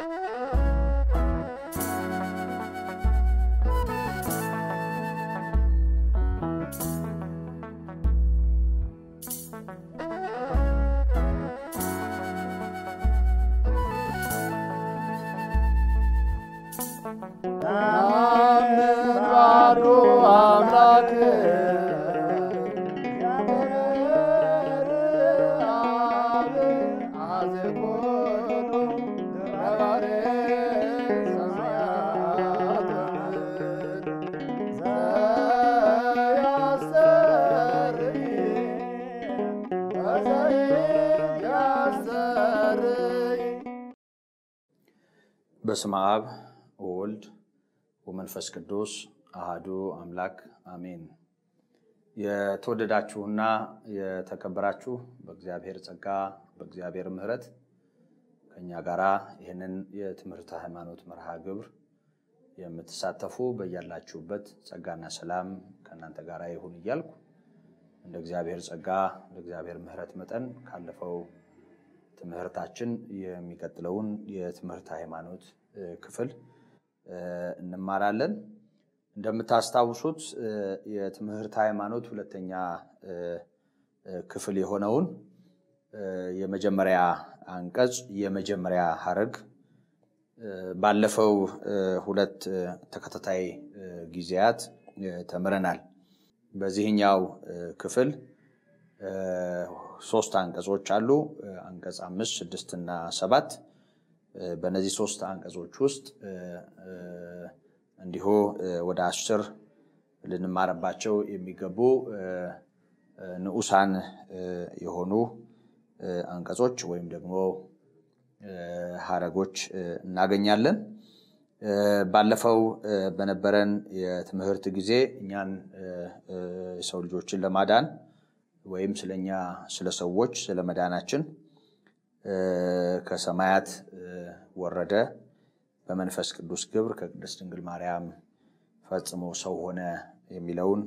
Uh-huh. በስመ አብ ወወልድ ወመንፈስ ቅዱስ አህዱ አምላክ አሜን። የተወደዳችሁና የተከበራችሁ በእግዚአብሔር ጸጋ በእግዚአብሔር ምህረት ከኛ ጋራ ይህንን የትምህርት ሃይማኖት መርሃ ግብር የምትሳተፉ በያላችሁበት ጸጋና ሰላም ከእናንተ ጋር ይሁን እያልኩ እንደ እግዚአብሔር ጸጋ እንደ ምህረት መጠን ካለፈው ትምህርታችን የሚቀጥለውን የትምህርት ሃይማኖት ክፍል እንማራለን። እንደምታስታውሱት የትምህርት ሃይማኖት ሁለተኛ ክፍል የሆነውን የመጀመሪያ አንቀጽ የመጀመሪያ ሀረግ ባለፈው ሁለት ተከታታይ ጊዜያት ተምረናል። በዚህኛው ክፍል ሶስት አንቀጾች አሉ። አንቀጽ አምስት፣ ስድስትና ሰባት በእነዚህ ሶስት አንቀጾች ውስጥ እንዲሁ ወደ አስር ልንማረባቸው የሚገቡ ንዑሳን የሆኑ አንቀጾች ወይም ደግሞ ሀረጎች እናገኛለን። ባለፈው በነበረን የትምህርት ጊዜ እኛን የሰው ልጆችን ለማዳን ወይም ስለኛ ስለ ሰዎች ስለ መዳናችን ከሰማያት ወረደ፣ በመንፈስ ቅዱስ ግብር ከቅድስት ድንግል ማርያም ፈጽሞ ሰው ሆነ የሚለውን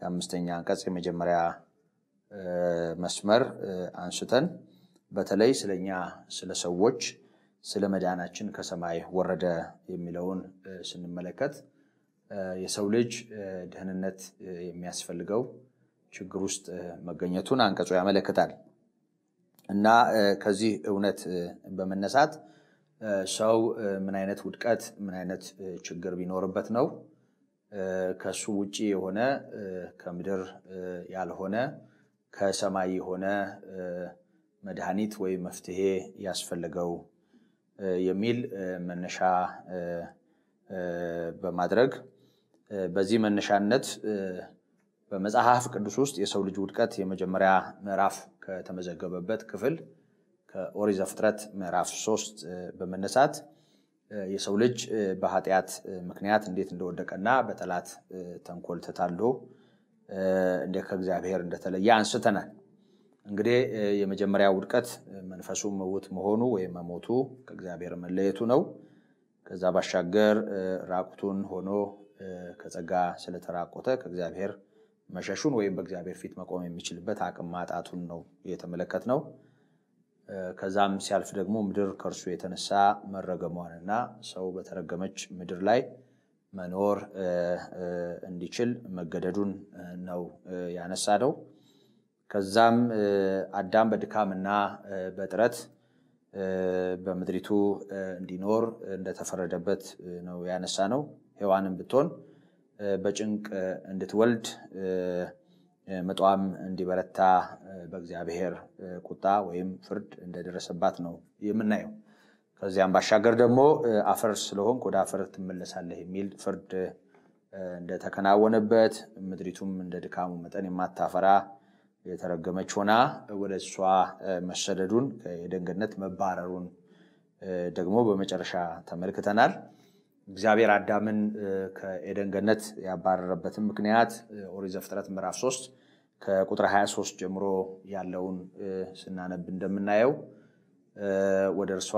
የአምስተኛ አንቀጽ የመጀመሪያ መስመር አንስተን በተለይ ስለኛ ስለ ሰዎች ስለ መዳናችን ከሰማይ ወረደ የሚለውን ስንመለከት የሰው ልጅ ደህንነት የሚያስፈልገው ችግር ውስጥ መገኘቱን አንቀጹ ያመለክታል። እና ከዚህ እውነት በመነሳት ሰው ምን አይነት ውድቀት ምን አይነት ችግር ቢኖርበት ነው ከሱ ውጪ የሆነ ከምድር ያልሆነ ከሰማይ የሆነ መድኃኒት ወይም መፍትሄ ያስፈልገው የሚል መነሻ በማድረግ በዚህ መነሻነት በመጽሐፍ ቅዱስ ውስጥ የሰው ልጅ ውድቀት የመጀመሪያ ምዕራፍ ከተመዘገበበት ክፍል ከኦሪዘ ፍጥረት ምዕራፍ ሶስት በመነሳት የሰው ልጅ በኃጢአት ምክንያት እንዴት እንደወደቀና በጠላት ተንኮል ተታሎ እንደ ከእግዚአብሔር እንደተለየ አንስተናል። እንግዲህ የመጀመሪያ ውድቀት መንፈሱ መውት መሆኑ ወይም መሞቱ ከእግዚአብሔር መለየቱ ነው። ከዛ ባሻገር ራቁቱን ሆኖ ከጸጋ ስለተራቆተ ከእግዚአብሔር መሸሹን ወይም በእግዚአብሔር ፊት መቆም የሚችልበት አቅም ማጣቱን ነው የተመለከት ነው። ከዛም ሲያልፍ ደግሞ ምድር ከእርሱ የተነሳ መረገሟንና ሰው በተረገመች ምድር ላይ መኖር እንዲችል መገደዱን ነው ያነሳ ነው። ከዛም አዳም በድካምና በጥረት በምድሪቱ እንዲኖር እንደተፈረደበት ነው ያነሳ ነው። ሔዋንም ብትሆን በጭንቅ እንድትወልድ መጧም እንዲበረታ በእግዚአብሔር ቁጣ ወይም ፍርድ እንደደረሰባት ነው የምናየው። ከዚያም ባሻገር ደግሞ አፈር ስለሆንክ ወደ አፈር ትመለሳለህ የሚል ፍርድ እንደተከናወነበት፣ ምድሪቱም እንደ ድካሙ መጠን የማታፈራ የተረገመች ሆና ወደ እሷ መሰደዱን የደንገነት መባረሩን ደግሞ በመጨረሻ ተመልክተናል። እግዚአብሔር አዳምን ከኤደን ገነት ያባረረበትን ምክንያት ኦሪት ዘፍጥረት ምዕራፍ 3 ከቁጥር 23 ጀምሮ ያለውን ስናነብ እንደምናየው ወደ እርሷ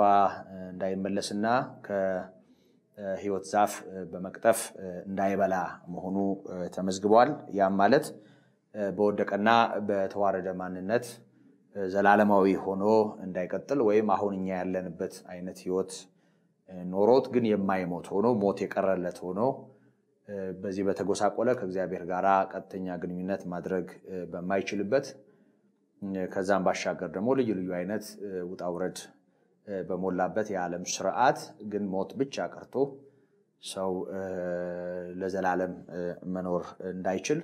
እንዳይመለስና ከህይወት ዛፍ በመቅጠፍ እንዳይበላ መሆኑ ተመዝግቧል። ያም ማለት በወደቀና በተዋረደ ማንነት ዘላለማዊ ሆኖ እንዳይቀጥል ወይም አሁን እኛ ያለንበት አይነት ህይወት። ኖሮት ግን የማይሞት ሆኖ ሞት የቀረለት ሆኖ በዚህ በተጎሳቆለ ከእግዚአብሔር ጋር ቀጥተኛ ግንኙነት ማድረግ በማይችልበት ከዛም ባሻገር ደግሞ ልዩ ልዩ አይነት ውጣውረድ በሞላበት የዓለም ስርዓት ግን ሞት ብቻ ቀርቶ ሰው ለዘላለም መኖር እንዳይችል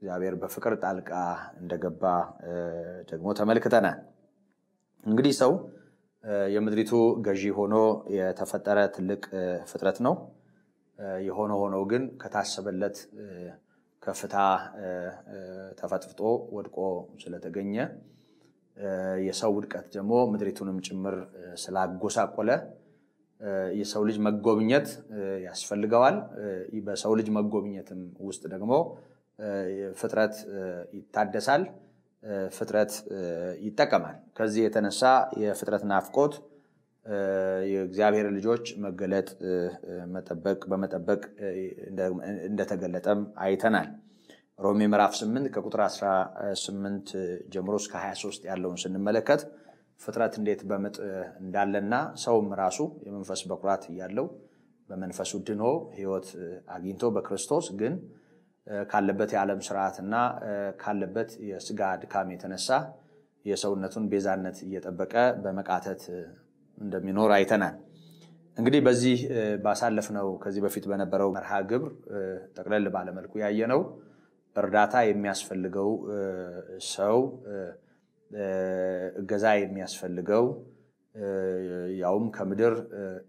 እግዚአብሔር በፍቅር ጣልቃ እንደገባ ደግሞ ተመልክተናል። እንግዲህ ሰው የምድሪቱ ገዢ ሆኖ የተፈጠረ ትልቅ ፍጥረት ነው። የሆነ ሆኖ ግን ከታሰበለት ከፍታ ተፈጥፍጦ ወድቆ ስለተገኘ የሰው ውድቀት ደግሞ ምድሪቱንም ጭምር ስላጎሳቆለ የሰው ልጅ መጎብኘት ያስፈልገዋል። በሰው ልጅ መጎብኘትም ውስጥ ደግሞ ፍጥረት ይታደሳል። ፍጥረት ይጠቀማል። ከዚህ የተነሳ የፍጥረት ናፍቆት የእግዚአብሔር ልጆች መገለጥ መጠበቅ በመጠበቅ እንደተገለጠም አይተናል። ሮሜ ምዕራፍ 8 ከቁጥር 18 ጀምሮ እስከ 23 ያለውን ስንመለከት ፍጥረት እንዴት በምጥ እንዳለና ሰውም ራሱ የመንፈስ በኩራት እያለው በመንፈሱ ድኖ ህይወት አግኝቶ በክርስቶስ ግን ካለበት የዓለም ስርዓትና ካለበት የስጋ ድካም የተነሳ የሰውነቱን ቤዛነት እየጠበቀ በመቃተት እንደሚኖር አይተናል። እንግዲህ በዚህ ባሳለፍነው ከዚህ በፊት በነበረው መርሃ ግብር ጠቅለል ባለመልኩ ያየነው እርዳታ የሚያስፈልገው ሰው እገዛ የሚያስፈልገው ያውም ከምድር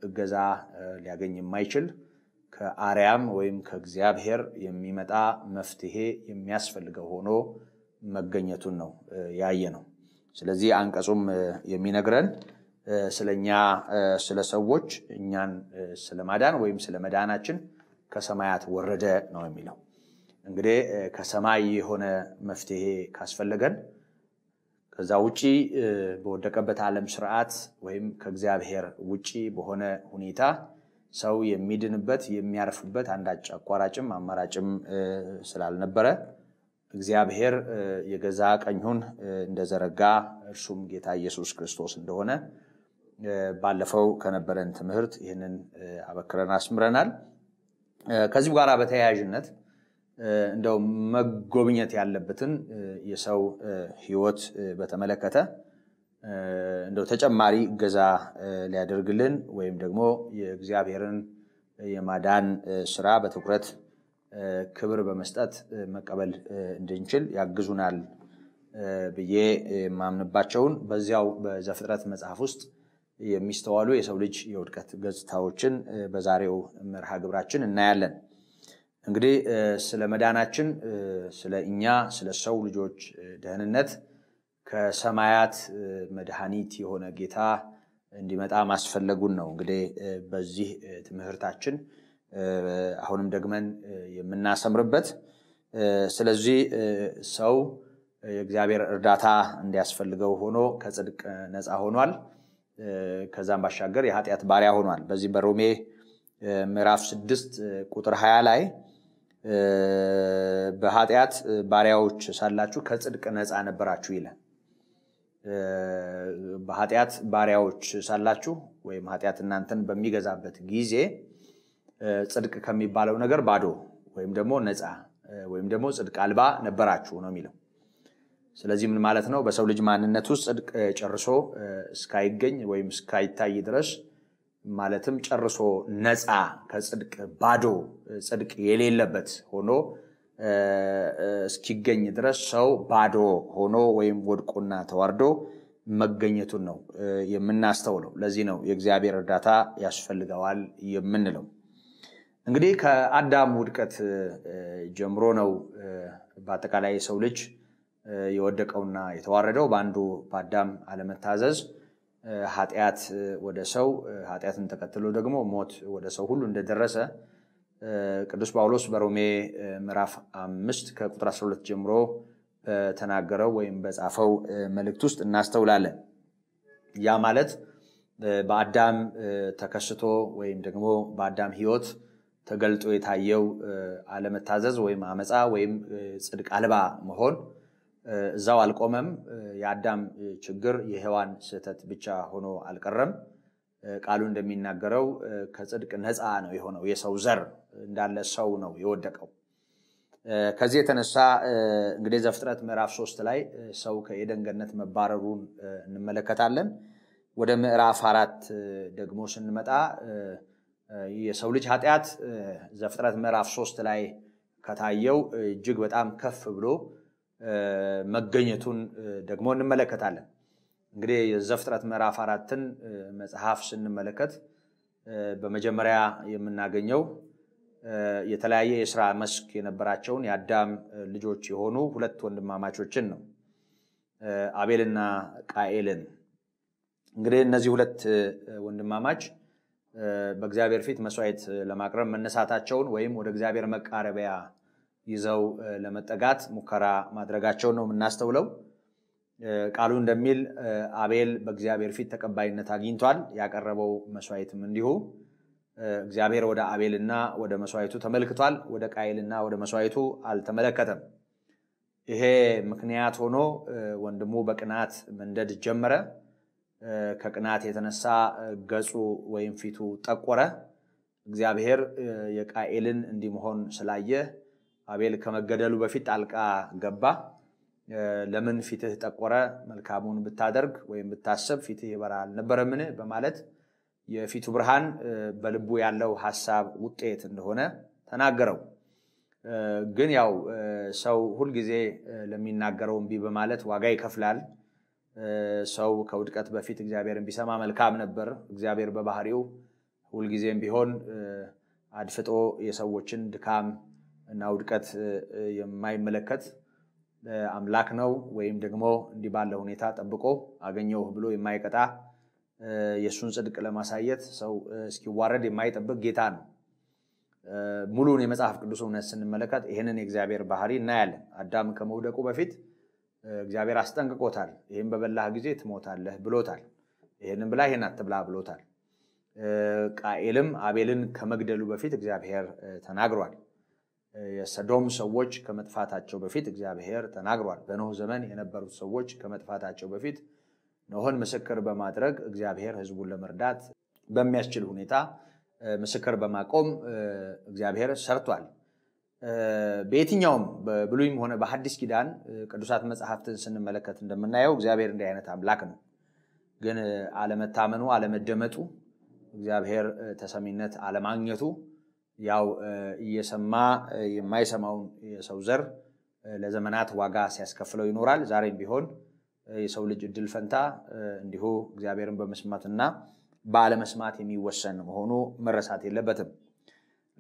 እገዛ ሊያገኝ የማይችል ከአርያም ወይም ከእግዚአብሔር የሚመጣ መፍትሄ የሚያስፈልገው ሆኖ መገኘቱን ነው ያየ ነው። ስለዚህ አንቀጹም የሚነግረን ስለኛ ስለ ሰዎች እኛን ስለማዳን ወይም ስለ መዳናችን ከሰማያት ወረደ ነው የሚለው። እንግዲህ ከሰማይ የሆነ መፍትሄ ካስፈለገን ከዛ ውጪ በወደቀበት ዓለም ስርዓት ወይም ከእግዚአብሔር ውጪ በሆነ ሁኔታ ሰው የሚድንበት የሚያርፍበት አንዳች አቋራጭም አማራጭም ስላልነበረ እግዚአብሔር የገዛ ቀኙን እንደዘረጋ እርሱም ጌታ ኢየሱስ ክርስቶስ እንደሆነ ባለፈው ከነበረን ትምህርት ይህንን አበክረን አስምረናል። ከዚህ ጋር በተያያዥነት እንደው መጎብኘት ያለበትን የሰው ህይወት በተመለከተ እንደው ተጨማሪ እገዛ ሊያደርግልን ወይም ደግሞ የእግዚአብሔርን የማዳን ስራ በትኩረት ክብር በመስጠት መቀበል እንድንችል ያግዙናል ብዬ የማምንባቸውን በዚያው በዘፍጥረት መጽሐፍ ውስጥ የሚስተዋሉ የሰው ልጅ የውድቀት ገጽታዎችን በዛሬው መርሃ ግብራችን እናያለን። እንግዲህ ስለ መዳናችን፣ ስለ እኛ፣ ስለ ሰው ልጆች ደህንነት ከሰማያት መድኃኒት የሆነ ጌታ እንዲመጣ ማስፈለጉን ነው። እንግዲህ በዚህ ትምህርታችን አሁንም ደግመን የምናሰምርበት። ስለዚህ ሰው የእግዚአብሔር እርዳታ እንዲያስፈልገው ሆኖ ከጽድቅ ነፃ ሆኗል። ከዛም ባሻገር የኃጢአት ባሪያ ሆኗል። በዚህ በሮሜ ምዕራፍ ስድስት ቁጥር ሀያ ላይ በኃጢአት ባሪያዎች ሳላችሁ ከጽድቅ ነፃ ነበራችሁ ይላል። በኃጢአት ባሪያዎች ሳላችሁ ወይም ኃጢአት እናንተን በሚገዛበት ጊዜ ጽድቅ ከሚባለው ነገር ባዶ ወይም ደግሞ ነፃ ወይም ደግሞ ጽድቅ አልባ ነበራችሁ ነው የሚለው። ስለዚህ ምን ማለት ነው? በሰው ልጅ ማንነት ውስጥ ጽድቅ ጨርሶ እስካይገኝ ወይም እስካይታይ ድረስ ማለትም ጨርሶ ነፃ ከጽድቅ ባዶ ጽድቅ የሌለበት ሆኖ እስኪገኝ ድረስ ሰው ባዶ ሆኖ ወይም ወድቆና ተዋርዶ መገኘቱን ነው የምናስተውለው። ለዚህ ነው የእግዚአብሔር እርዳታ ያስፈልገዋል የምንለው። እንግዲህ ከአዳም ውድቀት ጀምሮ ነው በአጠቃላይ የሰው ልጅ የወደቀውና የተዋረደው በአንዱ በአዳም አለመታዘዝ ኃጢአት ወደ ሰው ኃጢአትን ተከትሎ ደግሞ ሞት ወደ ሰው ሁሉ እንደደረሰ ቅዱስ ጳውሎስ በሮሜ ምዕራፍ አምስት ከቁጥር 12 ጀምሮ በተናገረው ወይም በጻፈው መልእክት ውስጥ እናስተውላለን። ያ ማለት በአዳም ተከስቶ ወይም ደግሞ በአዳም ህይወት ተገልጦ የታየው አለመታዘዝ ወይም አመፃ ወይም ጽድቅ አልባ መሆን እዛው አልቆመም። የአዳም ችግር የህዋን ስህተት ብቻ ሆኖ አልቀረም። ቃሉ እንደሚናገረው ከጽድቅ ነፃ ነው የሆነው የሰው ዘር እንዳለ ሰው ነው የወደቀው። ከዚህ የተነሳ እንግዲህ ዘፍጥረት ምዕራፍ ሶስት ላይ ሰው ከኤደን ገነት መባረሩን እንመለከታለን። ወደ ምዕራፍ አራት ደግሞ ስንመጣ የሰው ልጅ ኃጢአት ዘፍጥረት ምዕራፍ ሶስት ላይ ከታየው እጅግ በጣም ከፍ ብሎ መገኘቱን ደግሞ እንመለከታለን። እንግዲህ የዘፍጥረት ምዕራፍ አራትን መጽሐፍ ስንመለከት በመጀመሪያ የምናገኘው የተለያየ የስራ መስክ የነበራቸውን የአዳም ልጆች የሆኑ ሁለት ወንድማማቾችን ነው አቤልና ቃኤልን። እንግዲህ እነዚህ ሁለት ወንድማማች በእግዚአብሔር ፊት መስዋዕት ለማቅረብ መነሳታቸውን ወይም ወደ እግዚአብሔር መቃረቢያ ይዘው ለመጠጋት ሙከራ ማድረጋቸውን ነው የምናስተውለው። ቃሉ እንደሚል አቤል በእግዚአብሔር ፊት ተቀባይነት አግኝቷል፣ ያቀረበው መስዋዕትም እንዲሁ እግዚአብሔር ወደ አቤልና ወደ መስዋዕቱ ተመልክቷል። ወደ ቃይልና ወደ መስዋዕቱ አልተመለከተም። ይሄ ምክንያት ሆኖ ወንድሙ በቅናት መንደድ ጀመረ። ከቅናት የተነሳ ገጹ ወይም ፊቱ ጠቆረ። እግዚአብሔር የቃኤልን እንዲመሆን ስላየ አቤል ከመገደሉ በፊት ጣልቃ ገባ። ለምን ፊትህ ጠቆረ? መልካሙን ብታደርግ ወይም ብታሰብ ፊትህ ይበራ አልነበረምን? በማለት የፊቱ ብርሃን በልቡ ያለው ሀሳብ ውጤት እንደሆነ ተናገረው። ግን ያው ሰው ሁልጊዜ ለሚናገረው እምቢ በማለት ዋጋ ይከፍላል። ሰው ከውድቀት በፊት እግዚአብሔርን ቢሰማ መልካም ነበር። እግዚአብሔር በባህሪው ሁልጊዜም ቢሆን አድፍጦ የሰዎችን ድካም እና ውድቀት የማይመለከት አምላክ ነው። ወይም ደግሞ እንዲህ ባለ ሁኔታ ጠብቆ አገኘው ብሎ የማይቀጣ የእሱን ጽድቅ ለማሳየት ሰው እስኪዋረድ የማይጠብቅ ጌታ ነው። ሙሉን የመጽሐፍ ቅዱስ እውነት ስንመለከት ይህንን የእግዚአብሔር ባህሪ እናያለን። አዳም ከመውደቁ በፊት እግዚአብሔር አስጠንቅቆታል። ይህም በበላህ ጊዜ ትሞታለህ ብሎታል። ይህንን ብላ ይህን አትብላ ብሎታል። ቃኤልም አቤልን ከመግደሉ በፊት እግዚአብሔር ተናግሯል። የሰዶም ሰዎች ከመጥፋታቸው በፊት እግዚአብሔር ተናግሯል። በኖህ ዘመን የነበሩት ሰዎች ከመጥፋታቸው በፊት ኖኅን ምስክር በማድረግ እግዚአብሔር ህዝቡን ለመርዳት በሚያስችል ሁኔታ ምስክር በማቆም እግዚአብሔር ሰርቷል። በየትኛውም በብሉይም ሆነ በሐዲስ ኪዳን ቅዱሳት መጽሐፍትን ስንመለከት እንደምናየው እግዚአብሔር እንዲህ አይነት አምላክ ነው። ግን አለመታመኑ፣ አለመደመጡ፣ እግዚአብሔር ተሰሚነት አለማግኘቱ ያው እየሰማ የማይሰማውን የሰው ዘር ለዘመናት ዋጋ ሲያስከፍለው ይኖራል። ዛሬም ቢሆን የሰው ልጅ እድል ፈንታ እንዲሁ እግዚአብሔርን በመስማትና በአለመስማት የሚወሰን መሆኑ መረሳት የለበትም።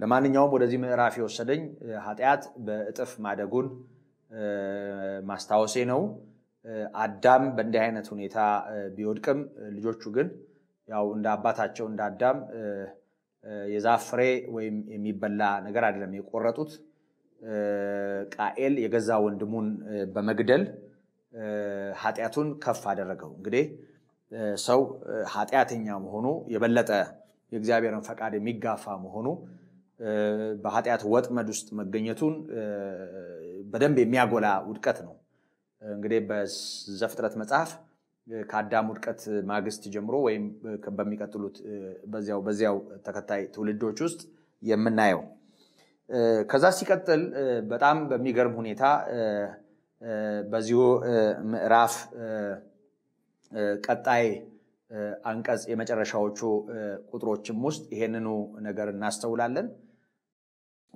ለማንኛውም ወደዚህ ምዕራፍ የወሰደኝ ኃጢአት በእጥፍ ማደጉን ማስታወሴ ነው። አዳም በእንዲህ አይነት ሁኔታ ቢወድቅም ልጆቹ ግን ያው እንደ አባታቸው እንደ አዳም የዛፍ ፍሬ ወይም የሚበላ ነገር አይደለም የቆረጡት። ቃኤል የገዛ ወንድሙን በመግደል ኃጢአቱን ከፍ አደረገው። እንግዲህ ሰው ኃጢአተኛ መሆኑ የበለጠ የእግዚአብሔርን ፈቃድ የሚጋፋ መሆኑ በኃጢአት ወጥመድ ውስጥ መገኘቱን በደንብ የሚያጎላ ውድቀት ነው። እንግዲህ በዘፍጥረት መጽሐፍ ከአዳም ውድቀት ማግስት ጀምሮ ወይም በሚቀጥሉት በዚያው በዚያው ተከታይ ትውልዶች ውስጥ የምናየው ከዛ ሲቀጥል በጣም በሚገርም ሁኔታ በዚሁ ምዕራፍ ቀጣይ አንቀጽ የመጨረሻዎቹ ቁጥሮችም ውስጥ ይሄንኑ ነገር እናስተውላለን።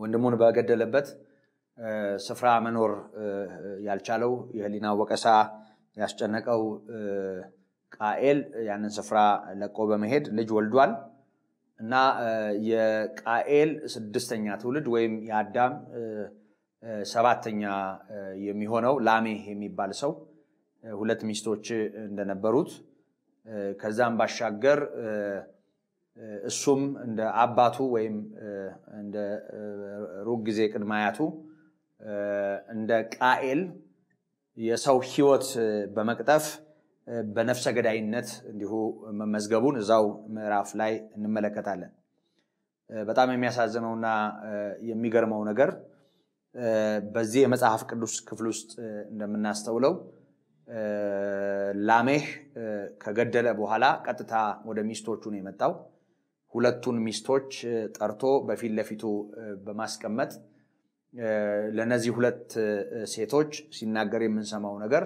ወንድሙን በገደለበት ስፍራ መኖር ያልቻለው የህሊና ወቀሳ ያስጨነቀው ቃኤል ያንን ስፍራ ለቆ በመሄድ ልጅ ወልዷል እና የቃኤል ስድስተኛ ትውልድ ወይም የአዳም ሰባተኛ የሚሆነው ላሜ የሚባል ሰው ሁለት ሚስቶች እንደነበሩት ከዛም ባሻገር እሱም እንደ አባቱ ወይም እንደ ሩቅ ጊዜ ቅድማያቱ እንደ ቃኤል የሰው ህይወት በመቅጠፍ በነፍሰ ገዳይነት እንዲሁ መመዝገቡን እዛው ምዕራፍ ላይ እንመለከታለን። በጣም የሚያሳዝነውና የሚገርመው ነገር በዚህ የመጽሐፍ ቅዱስ ክፍል ውስጥ እንደምናስተውለው ላሜህ ከገደለ በኋላ ቀጥታ ወደ ሚስቶቹ ነው የመጣው። ሁለቱን ሚስቶች ጠርቶ በፊት ለፊቱ በማስቀመጥ ለነዚህ ሁለት ሴቶች ሲናገር የምንሰማው ነገር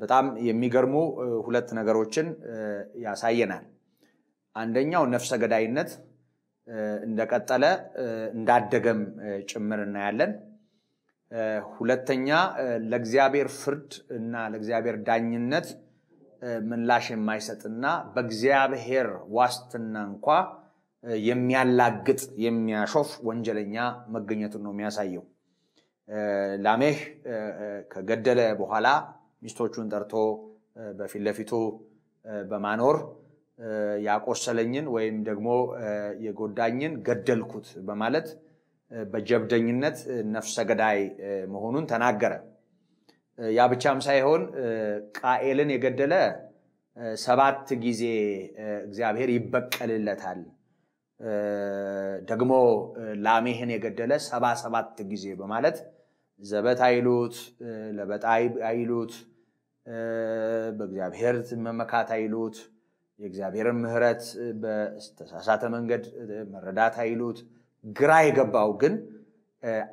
በጣም የሚገርሙ ሁለት ነገሮችን ያሳየናል። አንደኛው ነፍሰ ገዳይነት እንደቀጠለ እንዳደገም ጭምር እናያለን። ሁለተኛ ለእግዚአብሔር ፍርድ እና ለእግዚአብሔር ዳኝነት ምላሽ የማይሰጥና በእግዚአብሔር ዋስትና እንኳ የሚያላግጥ የሚያሾፍ ወንጀለኛ መገኘቱን ነው የሚያሳየው። ላሜህ ከገደለ በኋላ ሚስቶቹን ጠርቶ በፊት ለፊቱ በማኖር ያቆሰለኝን ወይም ደግሞ የጎዳኝን ገደልኩት በማለት በጀብደኝነት ነፍሰ ገዳይ መሆኑን ተናገረ። ያ ብቻም ሳይሆን ቃኤልን የገደለ ሰባት ጊዜ እግዚአብሔር ይበቀልለታል፣ ደግሞ ላሜህን የገደለ ሰባ ሰባት ጊዜ በማለት ዘበት አይሉት፣ ለበጣ አይሉት፣ በእግዚአብሔር መመካት አይሉት የእግዚአብሔርን ምህረት በተሳሳተ መንገድ መረዳት አይሉት። ግራ የገባው ግን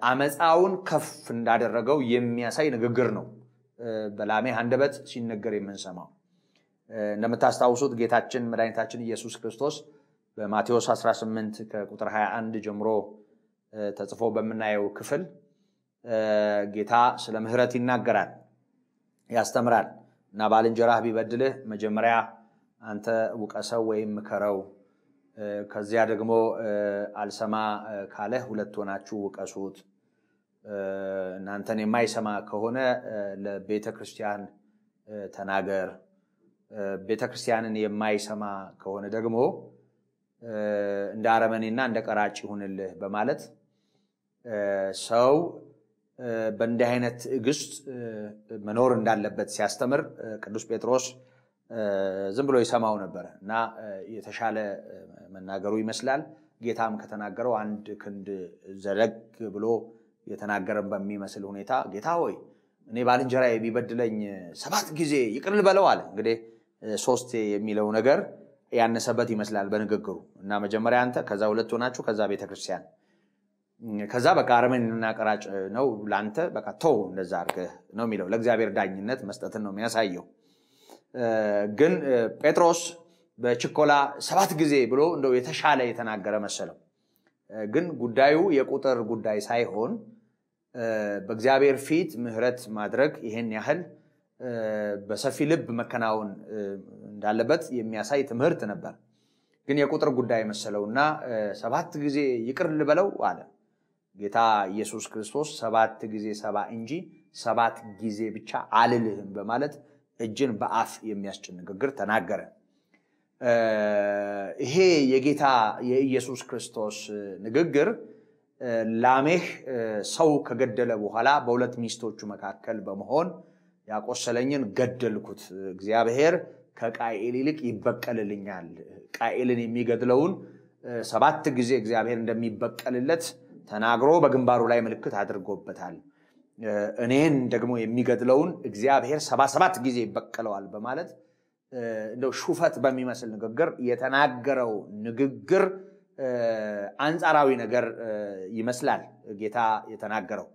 አመፃውን ከፍ እንዳደረገው የሚያሳይ ንግግር ነው በላሜ አንደበት ሲነገር የምንሰማው። እንደምታስታውሱት ጌታችን መድኃኒታችን ኢየሱስ ክርስቶስ በማቴዎስ 18 ከቁጥር 21 ጀምሮ ተጽፎ በምናየው ክፍል ጌታ ስለ ምህረት ይናገራል፣ ያስተምራል እና ባልንጀራህ ቢበድልህ መጀመሪያ አንተ ውቀሰው ወይም ምከረው፣ ከዚያ ደግሞ አልሰማ ካለህ ሁለት ሆናችሁ ውቀሱት። እናንተን የማይሰማ ከሆነ ለቤተ ክርስቲያን ተናገር። ቤተ ክርስቲያንን የማይሰማ ከሆነ ደግሞ እንደ አረመኔና እንደ ቀራጭ ይሁንልህ በማለት ሰው በእንዲህ አይነት ትዕግስት መኖር እንዳለበት ሲያስተምር ቅዱስ ጴጥሮስ ዝም ብሎ ይሰማው ነበረ እና የተሻለ መናገሩ ይመስላል። ጌታም ከተናገረው አንድ ክንድ ዘለግ ብሎ የተናገረን በሚመስል ሁኔታ ጌታ ሆይ እኔ ባልንጀራ የሚበድለኝ ሰባት ጊዜ ይቅርል በለው አለ። እንግዲህ ሶስት የሚለው ነገር ያነሰበት ይመስላል በንግግሩ እና መጀመሪያ አንተ፣ ከዛ ሁለት ሆናችሁ፣ ከዛ ቤተክርስቲያን፣ ከዛ በቃ አረመን እናቀራጭ ነው ለአንተ በቃ ተው እንደዛ አርገህ ነው የሚለው። ለእግዚአብሔር ዳኝነት መስጠትን ነው የሚያሳየው። ግን ጴጥሮስ በችኮላ ሰባት ጊዜ ብሎ እንደው የተሻለ የተናገረ መሰለው። ግን ጉዳዩ የቁጥር ጉዳይ ሳይሆን በእግዚአብሔር ፊት ምሕረት ማድረግ ይሄን ያህል በሰፊ ልብ መከናወን እንዳለበት የሚያሳይ ትምህርት ነበር። ግን የቁጥር ጉዳይ መሰለው እና ሰባት ጊዜ ይቅር ልበለው አለ። ጌታ ኢየሱስ ክርስቶስ ሰባት ጊዜ ሰባ እንጂ ሰባት ጊዜ ብቻ አልልህም በማለት እጅን በአፍ የሚያስጭን ንግግር ተናገረ። ይሄ የጌታ የኢየሱስ ክርስቶስ ንግግር ላሜህ ሰው ከገደለ በኋላ በሁለት ሚስቶቹ መካከል በመሆን ያቆሰለኝን ገደልኩት፣ እግዚአብሔር ከቃኤል ይልቅ ይበቀልልኛል። ቃኤልን የሚገድለውን ሰባት ጊዜ እግዚአብሔር እንደሚበቀልለት ተናግሮ በግንባሩ ላይ ምልክት አድርጎበታል። እኔን ደግሞ የሚገድለውን እግዚአብሔር ሰባ ሰባት ጊዜ ይበቀለዋል በማለት እንደው ሹፈት በሚመስል ንግግር የተናገረው ንግግር አንጻራዊ ነገር ይመስላል። ጌታ የተናገረው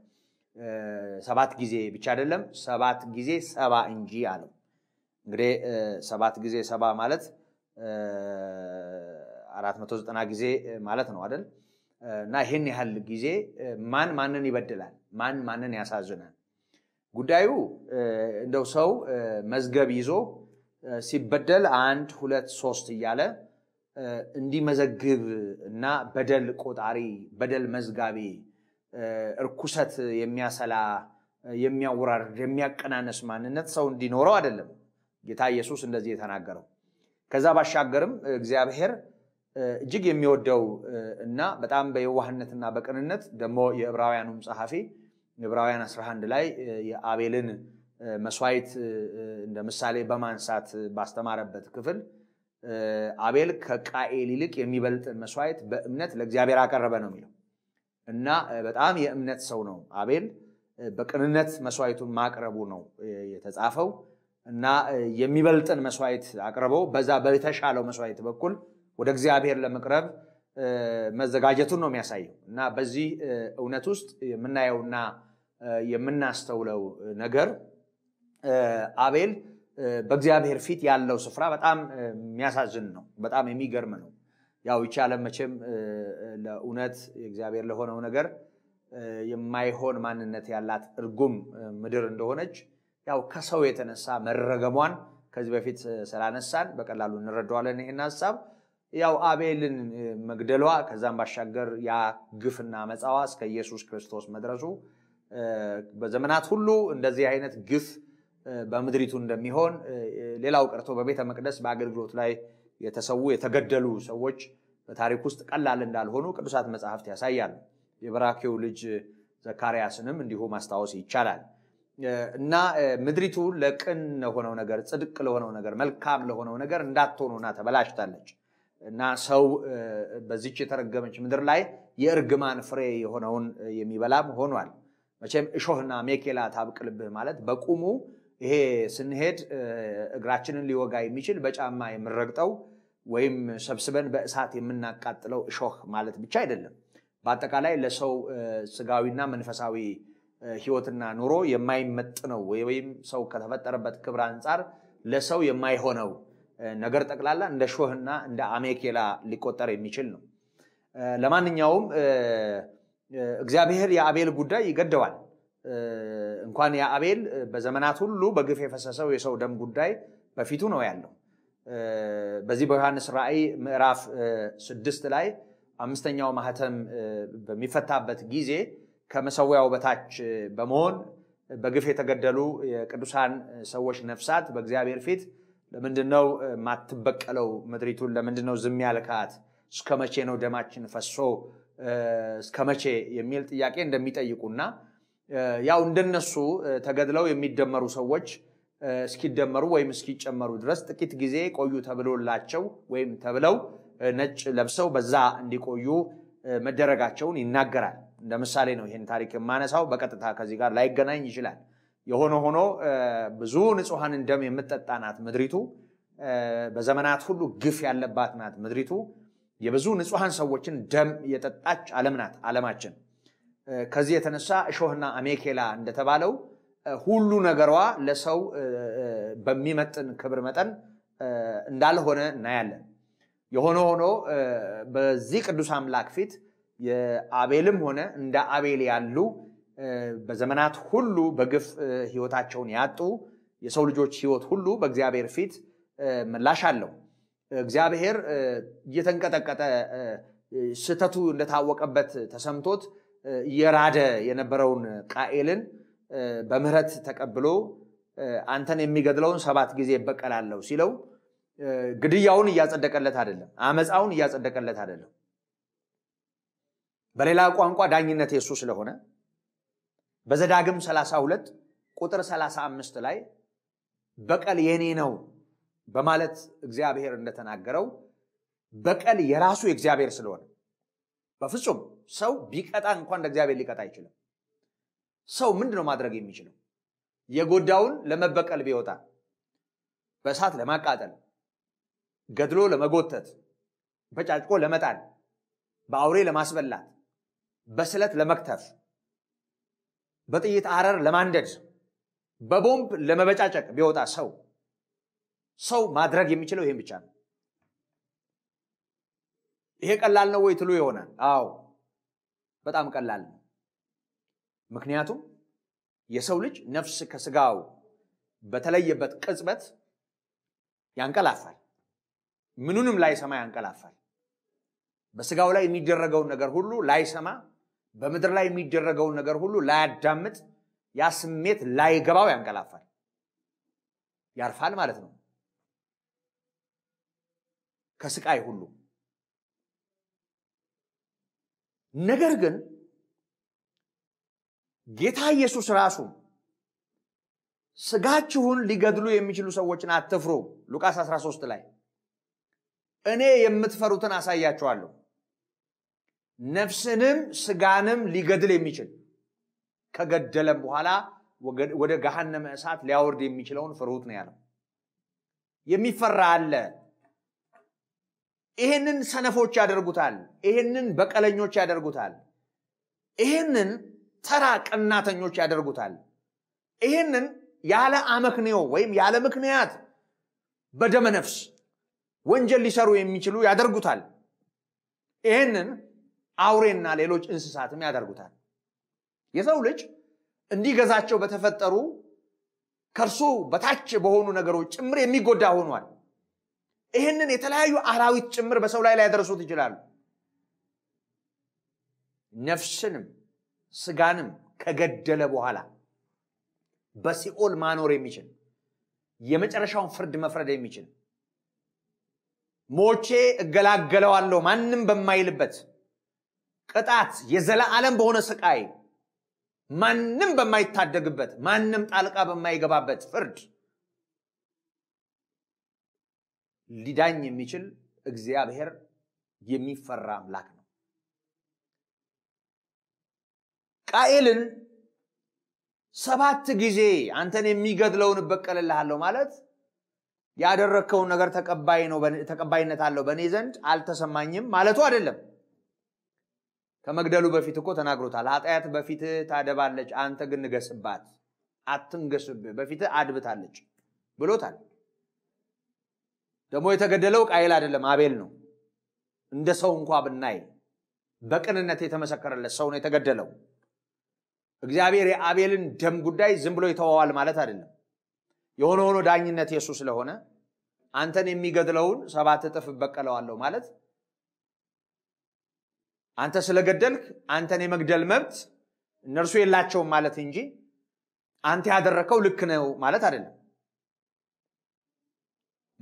ሰባት ጊዜ ብቻ አይደለም፣ ሰባት ጊዜ ሰባ እንጂ አለው። እንግዲህ ሰባት ጊዜ ሰባ ማለት አራት መቶ ዘጠና ጊዜ ማለት ነው አይደል? እና ይህን ያህል ጊዜ ማን ማንን ይበድላል፣ ማን ማንን ያሳዝናል። ጉዳዩ እንደው ሰው መዝገብ ይዞ ሲበደል አንድ ሁለት ሶስት እያለ እንዲመዘግብ እና በደል ቆጣሪ፣ በደል መዝጋቢ፣ እርኩሰት የሚያሰላ የሚያወራርድ፣ የሚያቀናነስ ማንነት ሰው እንዲኖረው አይደለም ጌታ ኢየሱስ እንደዚህ የተናገረው። ከዛ ባሻገርም እግዚአብሔር እጅግ የሚወደው እና በጣም በየዋህነትና በቅንነት ደግሞ የዕብራውያኑም ጸሐፊ ዕብራውያን 11 ላይ የአቤልን መስዋዕት እንደ ምሳሌ በማንሳት ባስተማረበት ክፍል አቤል ከቃኤል ይልቅ የሚበልጥ መስዋዕት በእምነት ለእግዚአብሔር አቀረበ ነው የሚለው እና በጣም የእምነት ሰው ነው አቤል። በቅንነት መስዋዕቱን ማቅረቡ ነው የተጻፈው እና የሚበልጥን መስዋዕት አቅርቦ በዛ በተሻለው መስዋዕት በኩል ወደ እግዚአብሔር ለመቅረብ መዘጋጀቱን ነው የሚያሳየው እና በዚህ እውነት ውስጥ የምናየውና የምናስተውለው ነገር አቤል በእግዚአብሔር ፊት ያለው ስፍራ በጣም የሚያሳዝን ነው። በጣም የሚገርም ነው። ያው ይቺ ዓለም መቼም ለእውነት የእግዚአብሔር ለሆነው ነገር የማይሆን ማንነት ያላት እርጉም ምድር እንደሆነች ያው ከሰው የተነሳ መረገሟን ከዚህ በፊት ስላነሳን በቀላሉ እንረዳዋለን ይህን ሀሳብ። ያው አቤልን መግደሏ ከዛም ባሻገር ያ ግፍና መጻዋ እስከ ኢየሱስ ክርስቶስ መድረሱ በዘመናት ሁሉ እንደዚህ አይነት ግፍ በምድሪቱ እንደሚሆን ሌላው ቀርቶ በቤተ መቅደስ በአገልግሎት ላይ የተሰዉ የተገደሉ ሰዎች በታሪክ ውስጥ ቀላል እንዳልሆኑ ቅዱሳት መጽሐፍት ያሳያሉ። የበራኪው ልጅ ዘካርያስንም እንዲሁ ማስታወስ ይቻላል። እና ምድሪቱ ለቅን ለሆነው ነገር፣ ጽድቅ ለሆነው ነገር፣ መልካም ለሆነው ነገር እንዳትሆኑና ተበላሽታለች። እና ሰው በዚች የተረገመች ምድር ላይ የእርግማን ፍሬ የሆነውን የሚበላም ሆኗል። መቼም እሾህና ሜኬላ ታብቅልብህ ማለት በቁሙ ይሄ ስንሄድ እግራችንን ሊወጋ የሚችል በጫማ የምንረግጠው ወይም ሰብስበን በእሳት የምናቃጥለው እሾህ ማለት ብቻ አይደለም። በአጠቃላይ ለሰው ስጋዊና መንፈሳዊ ሕይወትና ኑሮ የማይመጥነው ወይም ሰው ከተፈጠረበት ክብር አንጻር ለሰው የማይሆነው ነገር ጠቅላላ እንደ ሾህና እንደ አሜኬላ ሊቆጠር የሚችል ነው። ለማንኛውም እግዚአብሔር የአቤል ጉዳይ ይገደዋል። እንኳን የአቤል በዘመናት ሁሉ በግፍ የፈሰሰው የሰው ደም ጉዳይ በፊቱ ነው ያለው። በዚህ በዮሐንስ ራእይ ምዕራፍ ስድስት ላይ አምስተኛው ማህተም በሚፈታበት ጊዜ ከመሰዊያው በታች በመሆን በግፍ የተገደሉ የቅዱሳን ሰዎች ነፍሳት በእግዚአብሔር ፊት ለምንድነው ማትበቀለው ምድሪቱን? ለምንድነው ዝም ያልካት? እስከ መቼ ነው ደማችን ፈሶ እስከ መቼ የሚል ጥያቄ እንደሚጠይቁና ያው እንደነሱ ተገድለው የሚደመሩ ሰዎች እስኪደመሩ ወይም እስኪጨመሩ ድረስ ጥቂት ጊዜ ቆዩ ተብሎላቸው ወይም ተብለው ነጭ ለብሰው በዛ እንዲቆዩ መደረጋቸውን ይናገራል። እንደ ምሳሌ ነው ይህን ታሪክ የማነሳው። በቀጥታ ከዚህ ጋር ላይገናኝ ይችላል። የሆነ ሆኖ ብዙ ንጹሐንን ደም የምትጠጣ ናት ምድሪቱ። በዘመናት ሁሉ ግፍ ያለባት ናት ምድሪቱ። የብዙ ንጹሐን ሰዎችን ደም የጠጣች አለም ናት አለማችን ከዚህ የተነሳ እሾህና አሜኬላ እንደተባለው ሁሉ ነገሯ ለሰው በሚመጥን ክብር መጠን እንዳልሆነ እናያለን። የሆነ ሆኖ በዚህ ቅዱስ አምላክ ፊት የአቤልም ሆነ እንደ አቤል ያሉ በዘመናት ሁሉ በግፍ ህይወታቸውን ያጡ የሰው ልጆች ህይወት ሁሉ በእግዚአብሔር ፊት ምላሽ አለው። እግዚአብሔር እየተንቀጠቀጠ ስህተቱ እንደታወቀበት ተሰምቶት እየራደ የነበረውን ቃኤልን በምህረት ተቀብሎ አንተን የሚገድለውን ሰባት ጊዜ እበቀላለሁ ሲለው ግድያውን እያጸደቀለት አይደለም፣ አመፃውን እያጸደቀለት አይደለም። በሌላ ቋንቋ ዳኝነት የሱ ስለሆነ በዘዳግም 32 ቁጥር 35 ላይ በቀል የኔ ነው በማለት እግዚአብሔር እንደተናገረው በቀል የራሱ እግዚአብሔር ስለሆነ በፍጹም ሰው ቢቀጣ እንኳን እንደ እግዚአብሔር ሊቀጣ አይችልም። ሰው ምንድን ነው ማድረግ የሚችለው? የጎዳውን ለመበቀል ቢወጣ በእሳት ለማቃጠል፣ ገድሎ ለመጎተት፣ በጫጭቆ ለመጣል፣ በአውሬ ለማስበላት፣ በስለት ለመክተፍ በጥይት አረር ለማንደድ በቦምብ ለመበጫጨቅ ቢወጣ ሰው ሰው ማድረግ የሚችለው ይህም ብቻ ነው። ይሄ ቀላል ነው ወይ ትሉ ይሆናል። አዎ በጣም ቀላል ነው። ምክንያቱም የሰው ልጅ ነፍስ ከስጋው በተለየበት ቅጽበት ያንቀላፋል። ምኑንም ላይሰማ ያንቀላፋል። በስጋው ላይ የሚደረገውን ነገር ሁሉ ላይሰማ በምድር ላይ የሚደረገውን ነገር ሁሉ ላያዳምጥ፣ ያ ስሜት ላይገባው ያንቀላፋል፣ ያርፋል ማለት ነው ከስቃይ ሁሉ። ነገር ግን ጌታ ኢየሱስ ራሱ ስጋችሁን ሊገድሉ የሚችሉ ሰዎችን አትፍሩ፣ ሉቃስ 13 ላይ እኔ የምትፈሩትን አሳያችኋለሁ ነፍስንም ስጋንም ሊገድል የሚችል ከገደለም በኋላ ወደ ገሃነመ እሳት ሊያወርድ የሚችለውን ፍርሁት ነው ያለው። የሚፈራ አለ። ይህንን ሰነፎች ያደርጉታል። ይህንን በቀለኞች ያደርጉታል። ይህንን ተራ ቀናተኞች ያደርጉታል። ይህንን ያለ አመክንዮ ወይም ያለ ምክንያት በደመ ነፍስ ወንጀል ሊሰሩ የሚችሉ ያደርጉታል። ይህንን አውሬና ሌሎች እንስሳትም ያደርጉታል። የሰው ልጅ እንዲገዛቸው በተፈጠሩ ከእርሱ በታች በሆኑ ነገሮች ጭምር የሚጎዳ ሆኗል። ይህንን የተለያዩ አራዊት ጭምር በሰው ላይ ሊያደርሱት ይችላሉ። ነፍስንም ስጋንም ከገደለ በኋላ በሲኦል ማኖር የሚችል የመጨረሻውን ፍርድ መፍረድ የሚችል ሞቼ እገላገለዋለሁ ማንም በማይልበት ቅጣት የዘላዓለም በሆነ ስቃይ ማንም በማይታደግበት ማንም ጣልቃ በማይገባበት ፍርድ ሊዳኝ የሚችል እግዚአብሔር የሚፈራ አምላክ ነው። ቃኤልን ሰባት ጊዜ አንተን የሚገድለውን እበቀልልሃለሁ ማለት ያደረግከውን ነገር ተቀባይነት አለው በእኔ ዘንድ አልተሰማኝም ማለቱ አይደለም። ከመግደሉ በፊት እኮ ተናግሮታል። ኃጢአት በፊት ታደባለች፣ አንተ ግን ንገስባት፣ አትንገስብ፣ በፊት አድብታለች ብሎታል። ደግሞ የተገደለው ቃይል አይደለም አቤል ነው። እንደ ሰው እንኳ ብናይ በቅንነት የተመሰከረለት ሰው ነው የተገደለው። እግዚአብሔር የአቤልን ደም ጉዳይ ዝም ብሎ ይተወዋል ማለት አይደለም። የሆነ ሆኖ ዳኝነት የሱ ስለሆነ አንተን የሚገድለውን ሰባት እጥፍ እበቀለዋለሁ ማለት አንተ ስለገደልክ አንተን የመግደል መብት እነርሱ የላቸውም ማለት እንጂ አንተ ያደረከው ልክ ነው ማለት አይደለም።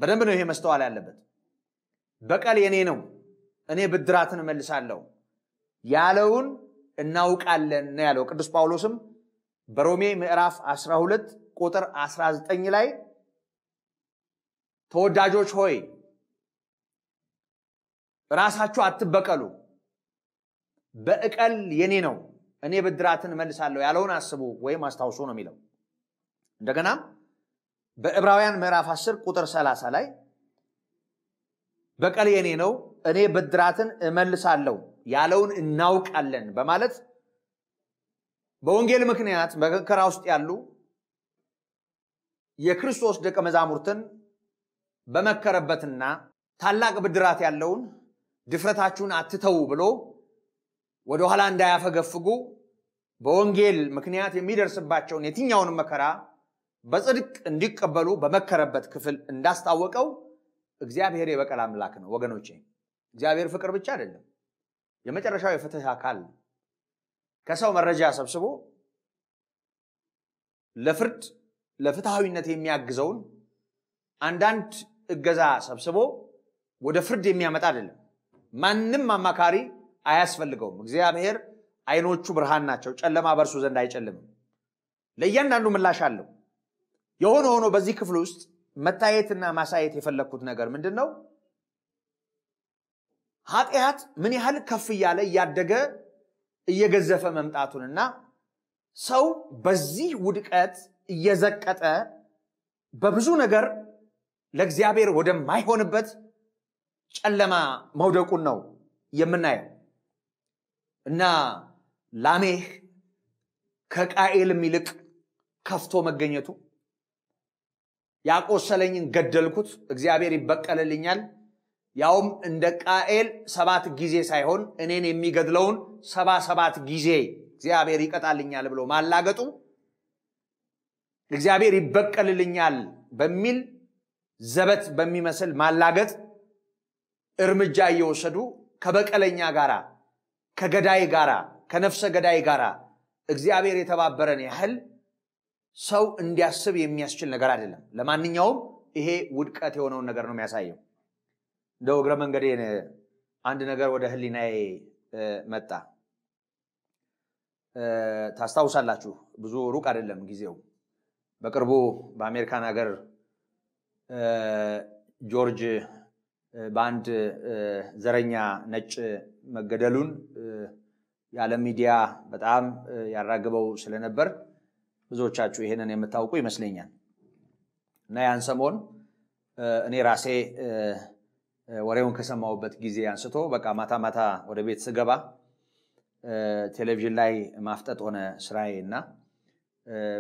በደንብ ነው ይሄ መስተዋል ያለበት። በቀል የኔ ነው፣ እኔ ብድራትን እመልሳለሁ ያለውን እናውቃለን ነው ያለው። ቅዱስ ጳውሎስም በሮሜ ምዕራፍ 12 ቁጥር 19 ላይ ተወዳጆች ሆይ ራሳችሁ አትበቀሉ በእቀል የኔ ነው እኔ ብድራትን መልሳለሁ ያለውን አስቡ ወይም አስታውሶ ነው የሚለው። እንደገናም በዕብራውያን ምዕራፍ 10 ቁጥር 30 ላይ በቀል የኔ ነው እኔ ብድራትን እመልሳለሁ ያለውን እናውቃለን በማለት በወንጌል ምክንያት በመከራ ውስጥ ያሉ የክርስቶስ ደቀ መዛሙርትን በመከረበትና ታላቅ ብድራት ያለውን ድፍረታችሁን አትተው ብሎ ወደ ኋላ እንዳያፈገፍጉ በወንጌል ምክንያት የሚደርስባቸውን የትኛውን መከራ በጽድቅ እንዲቀበሉ በመከረበት ክፍል እንዳስታወቀው እግዚአብሔር የበቀል አምላክ ነው ወገኖቼ። እግዚአብሔር ፍቅር ብቻ አይደለም፣ የመጨረሻው የፍትህ አካል ከሰው መረጃ ሰብስቦ ለፍርድ ለፍትሐዊነት የሚያግዘውን አንዳንድ እገዛ ሰብስቦ ወደ ፍርድ የሚያመጣ አይደለም። ማንም አማካሪ አያስፈልገውም። እግዚአብሔር አይኖቹ ብርሃን ናቸው፣ ጨለማ በእርሱ ዘንድ አይጨልምም። ለእያንዳንዱ ምላሽ አለው። የሆነ ሆኖ በዚህ ክፍል ውስጥ መታየትና ማሳየት የፈለግኩት ነገር ምንድን ነው? ኃጢአት ምን ያህል ከፍ እያለ እያደገ እየገዘፈ መምጣቱንና ሰው በዚህ ውድቀት እየዘቀጠ በብዙ ነገር ለእግዚአብሔር ወደማይሆንበት ጨለማ መውደቁን ነው የምናየው። እና ላሜህ ከቃኤልም ይልቅ ከፍቶ መገኘቱ ያቆሰለኝን ገደልኩት፣ እግዚአብሔር ይበቀልልኛል፣ ያውም እንደ ቃኤል ሰባት ጊዜ ሳይሆን እኔን የሚገድለውን ሰባ ሰባት ጊዜ እግዚአብሔር ይቀጣልኛል ብሎ ማላገጡ እግዚአብሔር ይበቀልልኛል በሚል ዘበት በሚመስል ማላገጥ እርምጃ እየወሰዱ ከበቀለኛ ጋር ከገዳይ ጋራ ከነፍሰ ገዳይ ጋራ እግዚአብሔር የተባበረን ያህል ሰው እንዲያስብ የሚያስችል ነገር አይደለም። ለማንኛውም ይሄ ውድቀት የሆነውን ነገር ነው የሚያሳየው። እንደው እግረ መንገዴን አንድ ነገር ወደ ህሊናዬ መጣ። ታስታውሳላችሁ፣ ብዙ ሩቅ አይደለም ጊዜው። በቅርቡ በአሜሪካን ሀገር ጆርጅ በአንድ ዘረኛ ነጭ መገደሉን የዓለም ሚዲያ በጣም ያራግበው ስለነበር ብዙዎቻችሁ ይሄንን የምታውቁ ይመስለኛል። እና ያን ሰሞን እኔ ራሴ ወሬውን ከሰማሁበት ጊዜ አንስቶ በቃ ማታ ማታ ወደ ቤት ስገባ ቴሌቪዥን ላይ ማፍጠጥ ሆነ ስራዬ እና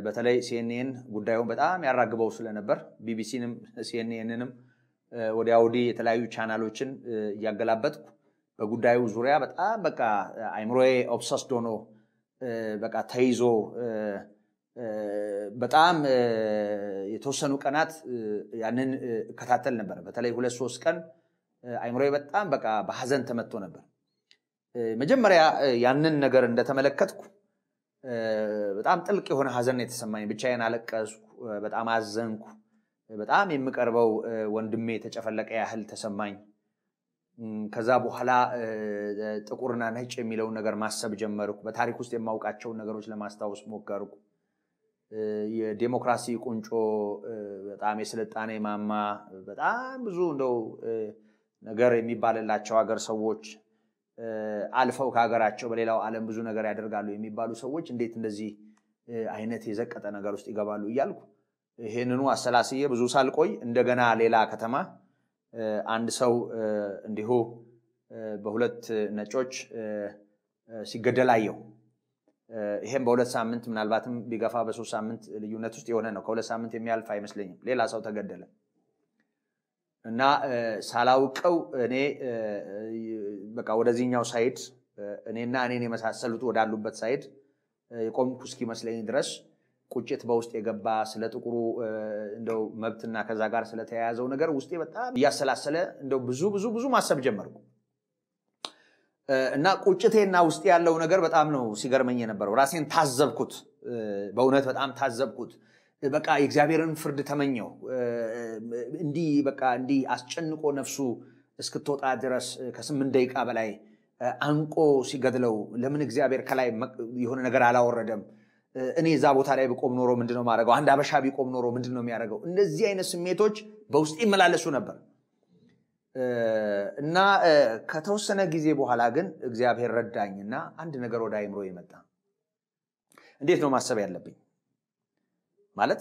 በተለይ ሲኤንኤን ጉዳዩን በጣም ያራግበው ስለነበር ቢቢሲንም ሲኤንኤንንም ወዲያ ወዲህ የተለያዩ ቻናሎችን እያገላበጥኩ በጉዳዩ ዙሪያ በጣም በቃ አይምሮዬ ኦብሰስ ዶኖ በቃ ተይዞ በጣም የተወሰኑ ቀናት ያንን እከታተል ነበር። በተለይ ሁለት ሶስት ቀን አይምሮዬ በጣም በቃ በሀዘን ተመቶ ነበር። መጀመሪያ ያንን ነገር እንደተመለከትኩ በጣም ጥልቅ የሆነ ሀዘን የተሰማኝ፣ ብቻዬን አለቀስኩ፣ በጣም አዘንኩ። በጣም የምቀርበው ወንድሜ የተጨፈለቀ ያህል ተሰማኝ። ከዛ በኋላ ጥቁርና ነጭ የሚለውን ነገር ማሰብ ጀመርኩ። በታሪክ ውስጥ የማውቃቸውን ነገሮች ለማስታወስ ሞከርኩ። የዴሞክራሲ ቁንጮ፣ በጣም የስልጣኔ ማማ፣ በጣም ብዙ እንደው ነገር የሚባልላቸው ሀገር ሰዎች አልፈው ከሀገራቸው በሌላው ዓለም ብዙ ነገር ያደርጋሉ የሚባሉ ሰዎች እንዴት እንደዚህ አይነት የዘቀጠ ነገር ውስጥ ይገባሉ እያልኩ ይሄንኑ አሰላስዬ ብዙ ሳልቆይ እንደገና ሌላ ከተማ አንድ ሰው እንዲሁ በሁለት ነጮች ሲገደል አየው። ይሄም በሁለት ሳምንት ምናልባትም ቢገፋ በሶስት ሳምንት ልዩነት ውስጥ የሆነ ነው። ከሁለት ሳምንት የሚያልፍ አይመስለኝም። ሌላ ሰው ተገደለ እና ሳላውቀው እኔ በቃ ወደዚህኛው ሳይድ እኔና እኔን የመሳሰሉት ወዳሉበት ሳይድ የቆምኩ እስኪመስለኝ ድረስ ቁጭት በውስጥ የገባ ስለ ጥቁሩ እንደው መብትና ከዛ ጋር ስለተያያዘው ነገር ውስጤ በጣም እያሰላሰለ እንደው ብዙ ብዙ ብዙ ማሰብ ጀመርኩ እና ቁጭቴና ውስጥ ያለው ነገር በጣም ነው ሲገርመኝ የነበረው። ራሴን ታዘብኩት፣ በእውነት በጣም ታዘብኩት። በቃ የእግዚአብሔርን ፍርድ ተመኘው። እንዲህ በቃ እንዲህ አስጨንቆ ነፍሱ እስክትወጣ ድረስ ከስምንት ደቂቃ በላይ አንቆ ሲገድለው ለምን እግዚአብሔር ከላይ የሆነ ነገር አላወረደም? እኔ እዛ ቦታ ላይ ብቆም ኖሮ ምንድነው ማድረገው? አንድ አበሻ ቢቆም ኖሮ ምንድነው የሚያደርገው? እንደዚህ አይነት ስሜቶች በውስጥ ይመላለሱ ነበር እና ከተወሰነ ጊዜ በኋላ ግን እግዚአብሔር ረዳኝ እና አንድ ነገር ወደ አይምሮ የመጣ እንዴት ነው ማሰብ ያለብኝ ማለት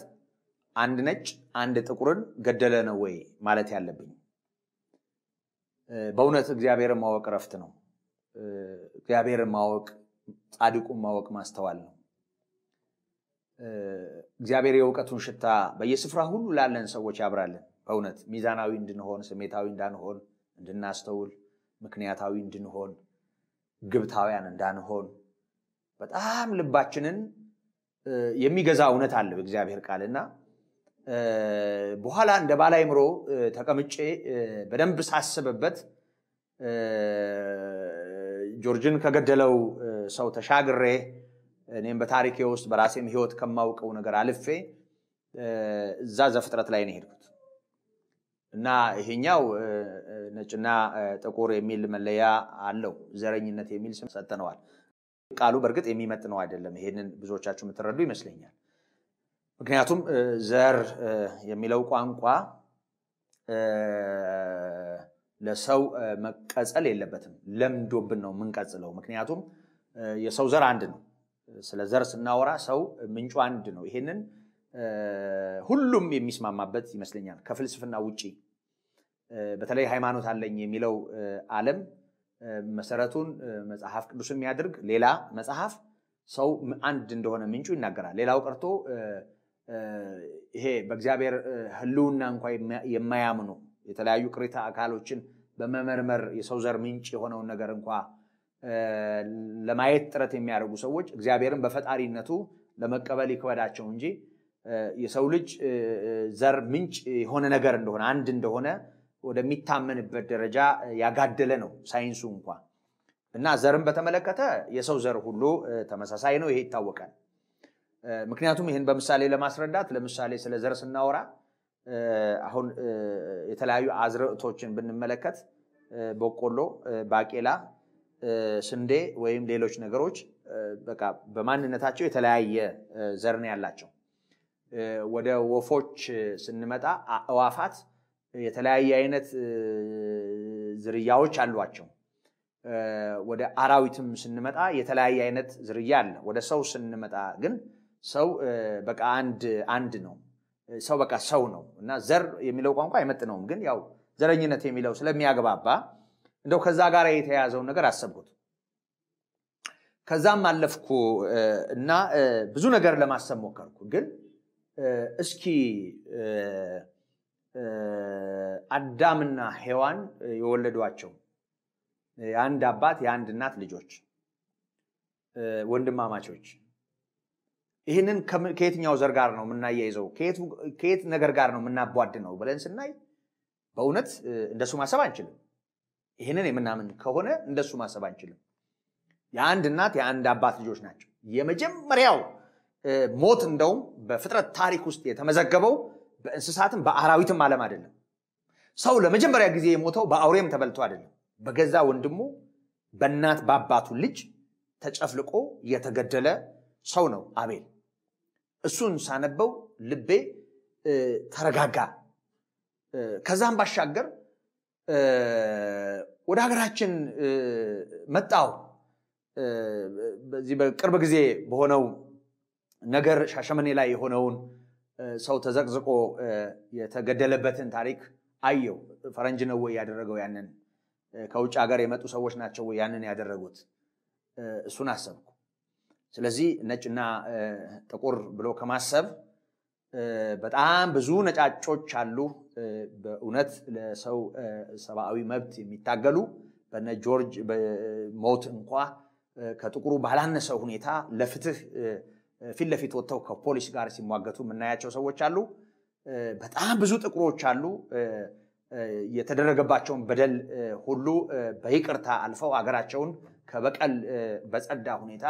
አንድ ነጭ አንድ ጥቁርን ገደለ ነው ወይ ማለት ያለብኝ? በእውነት እግዚአብሔርን ማወቅ እረፍት ነው። እግዚአብሔርን ማወቅ ጻድቁን ማወቅ ማስተዋል ነው። እግዚአብሔር የእውቀቱን ሽታ በየስፍራ ሁሉ ላለን ሰዎች ያብራለን በእውነት ሚዛናዊ እንድንሆን፣ ስሜታዊ እንዳንሆን፣ እንድናስተውል፣ ምክንያታዊ እንድንሆን፣ ግብታውያን እንዳንሆን በጣም ልባችንን የሚገዛ እውነት አለ በእግዚአብሔር ቃል እና በኋላ እንደ ባላ ይምሮ ተቀምጬ በደንብ ሳስብበት ጆርጅን ከገደለው ሰው ተሻግሬ እኔም በታሪኬ ውስጥ በራሴም ህይወት ከማውቀው ነገር አልፌ እዛ ዘፍጥረት ላይ ነው ሄድኩት እና ይሄኛው ነጭና ጥቁር የሚል መለያ አለው። ዘረኝነት የሚል ስም ሰጥተነዋል። ቃሉ በእርግጥ ነው አይደለም። ይሄንን ብዙዎቻችሁ የምትረዱ ይመስለኛል። ምክንያቱም ዘር የሚለው ቋንቋ ለሰው መቀጸል የለበትም። ለምዶብን ነው የምንቀጽለው። ምክንያቱም የሰው ዘር አንድ ነው። ስለ ዘር ስናወራ ሰው ምንጩ አንድ ነው። ይሄንን ሁሉም የሚስማማበት ይመስለኛል። ከፍልስፍና ውጪ በተለይ ሃይማኖት አለኝ የሚለው ዓለም መሰረቱን መጽሐፍ ቅዱስ የሚያደርግ ሌላ መጽሐፍ ሰው አንድ እንደሆነ ምንጩ ይናገራል። ሌላው ቀርቶ ይሄ በእግዚአብሔር ሕልውና እንኳ የማያምኑ የተለያዩ ቅሪተ አካሎችን በመመርመር የሰው ዘር ምንጭ የሆነውን ነገር እንኳ ለማየት ጥረት የሚያደርጉ ሰዎች እግዚአብሔርን በፈጣሪነቱ ለመቀበል ይክበዳቸው እንጂ የሰው ልጅ ዘር ምንጭ የሆነ ነገር እንደሆነ አንድ እንደሆነ ወደሚታመንበት ደረጃ ያጋደለ ነው ሳይንሱ እንኳን እና ዘርን በተመለከተ የሰው ዘር ሁሉ ተመሳሳይ ነው። ይሄ ይታወቃል። ምክንያቱም ይህን በምሳሌ ለማስረዳት ለምሳሌ ስለ ዘር ስናወራ አሁን የተለያዩ አዝርዕቶችን ብንመለከት በቆሎ፣ ባቄላ ስንዴ ወይም ሌሎች ነገሮች በቃ በማንነታቸው የተለያየ ዘር ነው ያላቸው። ወደ ወፎች ስንመጣ እዋፋት የተለያየ አይነት ዝርያዎች አሏቸው። ወደ አራዊትም ስንመጣ የተለያየ አይነት ዝርያ አለ። ወደ ሰው ስንመጣ ግን ሰው በቃ አንድ አንድ ነው። ሰው በቃ ሰው ነው እና ዘር የሚለው ቋንቋ አይመጥነውም። ግን ያው ዘረኝነት የሚለው ስለሚያግባባ እንደው ከዛ ጋር የተያያዘውን ነገር አሰብኩት። ከዛም አለፍኩ እና ብዙ ነገር ለማሰብ ሞከርኩ። ግን እስኪ አዳምና ሔዋን የወለዷቸው የአንድ አባት የአንድ እናት ልጆች ወንድማማቾች፣ ይህንን ከየትኛው ዘር ጋር ነው የምናያይዘው? ከየት ነገር ጋር ነው ነው ብለን ስናይ በእውነት እንደሱ ማሰብ አንችልም። ይህንን የምናምን ከሆነ እንደሱ ማሰብ አንችልም። የአንድ እናት የአንድ አባት ልጆች ናቸው። የመጀመሪያው ሞት እንደውም በፍጥረት ታሪክ ውስጥ የተመዘገበው በእንስሳትም በአራዊትም አለም አይደለም። ሰው ለመጀመሪያ ጊዜ የሞተው በአውሬም ተበልቶ አይደለም። በገዛ ወንድሙ በእናት በአባቱ ልጅ ተጨፍልቆ የተገደለ ሰው ነው አቤል። እሱን ሳነበው ልቤ ተረጋጋ። ከዛም ባሻገር ወደ ሀገራችን መጣው በዚህ በቅርብ ጊዜ በሆነው ነገር ሻሸመኔ ላይ የሆነውን ሰው ተዘቅዝቆ የተገደለበትን ታሪክ አየው። ፈረንጅ ነው ወይ ያደረገው? ያንን ከውጭ ሀገር የመጡ ሰዎች ናቸው ወይ ያንን ያደረጉት? እሱን አሰብኩ። ስለዚህ ነጭና ጥቁር ብሎ ከማሰብ በጣም ብዙ ነጫጮች አሉ። በእውነት ለሰው ሰብአዊ መብት የሚታገሉ በነ ጆርጅ ሞት እንኳ ከጥቁሩ ባላነሰ ሁኔታ ለፍትህ ፊት ለፊት ወጥተው ከፖሊስ ጋር ሲሟገቱ የምናያቸው ሰዎች አሉ። በጣም ብዙ ጥቁሮች አሉ። የተደረገባቸውን በደል ሁሉ በይቅርታ አልፈው አገራቸውን ከበቀል በጸዳ ሁኔታ